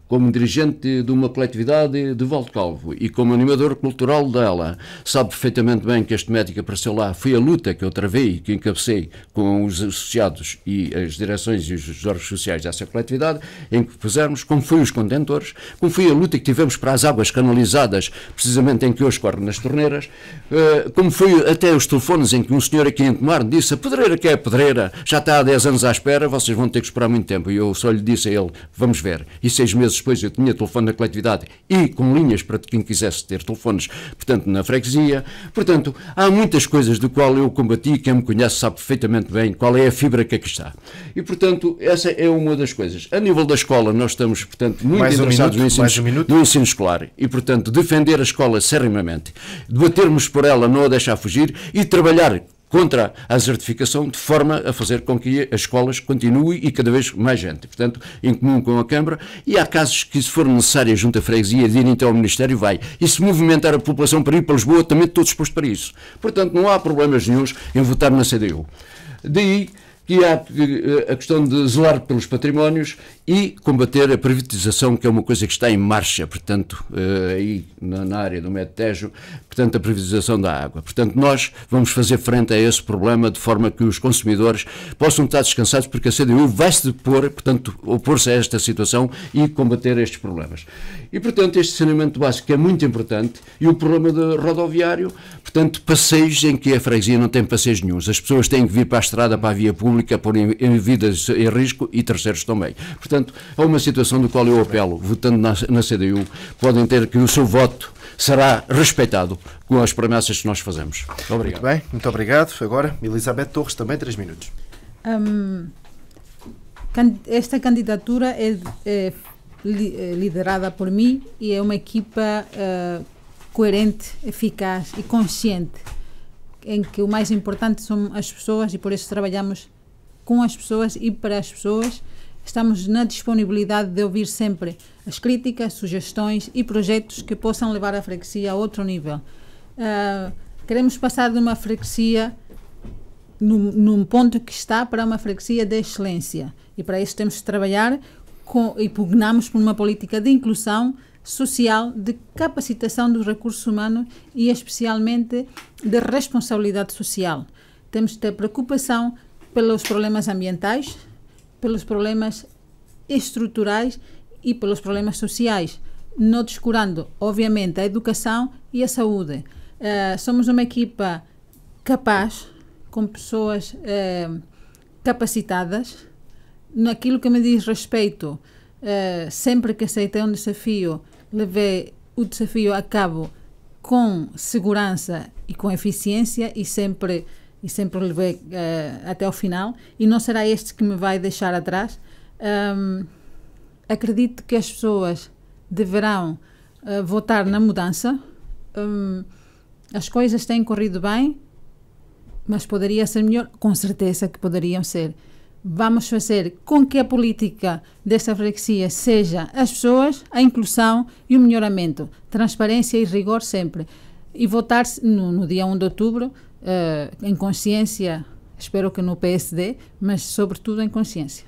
como dirigente de uma coletividade de Volto Calvo e como animador cultural dela, sabe perfeitamente bem que este médico apareceu lá. Foi a luta que eu travei, que encabecei com os associados e as direções e os órgãos sociais dessa coletividade, em que fizemos, como foi os contentores, como foi a luta que tivemos para as águas canalizadas, precisamente em que hoje corre nas torneiras, eh, como foi até os telefones em que um senhor aqui em Tomar disse: A pedreira que é a pedreira, já está há 10 anos à espera, vocês vão ter que esperar muito tempo. E eu só lhe disse a ele: Vamos ver. E seis meses depois eu tinha telefone na coletividade e com linhas para quem quisesse ter telefones, portanto, na freguesia. Portanto, há muitas coisas do qual eu combati, quem me conhece sabe perfeitamente bem qual é a fibra que aqui está. E, portanto, essa é uma das coisas. A nível da escola, nós estamos, portanto, muito mais interessados um minuto, no, ensino, um no ensino escolar e, portanto, defender a escola serrimamente, debatermos por ela, não a deixar fugir e trabalhar contra a desertificação, de forma a fazer com que as escolas continuem e cada vez mais gente. Portanto, em comum com a Câmara, e há casos que, se for necessário a Junta Freguesia de ir então ao Ministério, vai. E se movimentar a população para ir para Lisboa, também estou disposto para isso. Portanto, não há problemas nenhums em votar na CDU. Daí que há eh, a questão de zelar pelos patrimónios e combater a privatização, que é uma coisa que está em marcha, portanto, eh, aí na área do Médio Tejo, portanto, a privatização da água. Portanto, nós vamos fazer frente a esse problema de forma que os consumidores possam estar descansados, porque a CDU vai se depor, portanto, opor-se a esta situação e combater estes problemas. E, portanto, este saneamento básico é muito importante e o problema do rodoviário, portanto, passeios em que a freguesia não tem passeios nenhum. As pessoas têm que vir para a estrada, para a via pública, pôr em vidas em risco e terceiros também. Portanto, é uma situação do qual eu apelo, votando na, na CDU, podem ter que o seu voto será respeitado com as promessas que nós fazemos. Muito obrigado. Muito bem, muito obrigado. Agora, Elizabeth Torres, também três minutos. Hum, esta candidatura é, é, é, liderada por mim e é uma equipa uh, coerente, eficaz e consciente, em que o mais importante são as pessoas e por isso trabalhamos com as pessoas e para as pessoas Estamos na disponibilidade de ouvir sempre as críticas, sugestões e projetos que possam levar a freguesia a outro nível. Uh, queremos passar de uma freguesia num, num, ponto que está para uma freguesia de excelência e para isso temos de trabalhar com, e pugnamos por uma política de inclusão social, de capacitação dos recursos humanos e especialmente de responsabilidade social. Temos de ter preocupação pelos problemas ambientais, pelos problemas estruturais e pelos problemas sociais, não descurando, obviamente, a educação e a saúde. Uh, somos uma equipa capaz, com pessoas uh, capacitadas. Naquilo que me diz respeito, uh, sempre que aceitei um desafio, levei o desafio a cabo com segurança e com eficiência e sempre e sempre o levei uh, até ao final, e não será este que me vai deixar atrás. Um, acredito que as pessoas deverão uh, votar na mudança. Um, as coisas têm corrido bem, mas poderia ser melhor? Com certeza que poderiam ser. Vamos fazer com que a política desta freguesia seja as pessoas, a inclusão e o melhoramento. Transparência e rigor sempre. E votar no, no dia 1 de outubro uh, em consciência, espero que no PSD, mas sobretudo em consciência.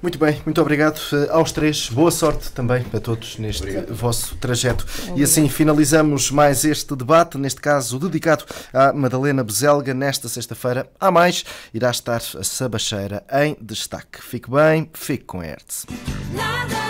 Muito bem, muito obrigado eh, aos três. Boa sorte também para todos neste obrigado. vosso trajeto. Obrigado. E assim finalizamos mais este debate, neste caso dedicado à Madalena Bezelga. Nesta sexta-feira, a mais, irá estar a Sabacheira em destaque. Fique bem, fique com a Hertz. Nada.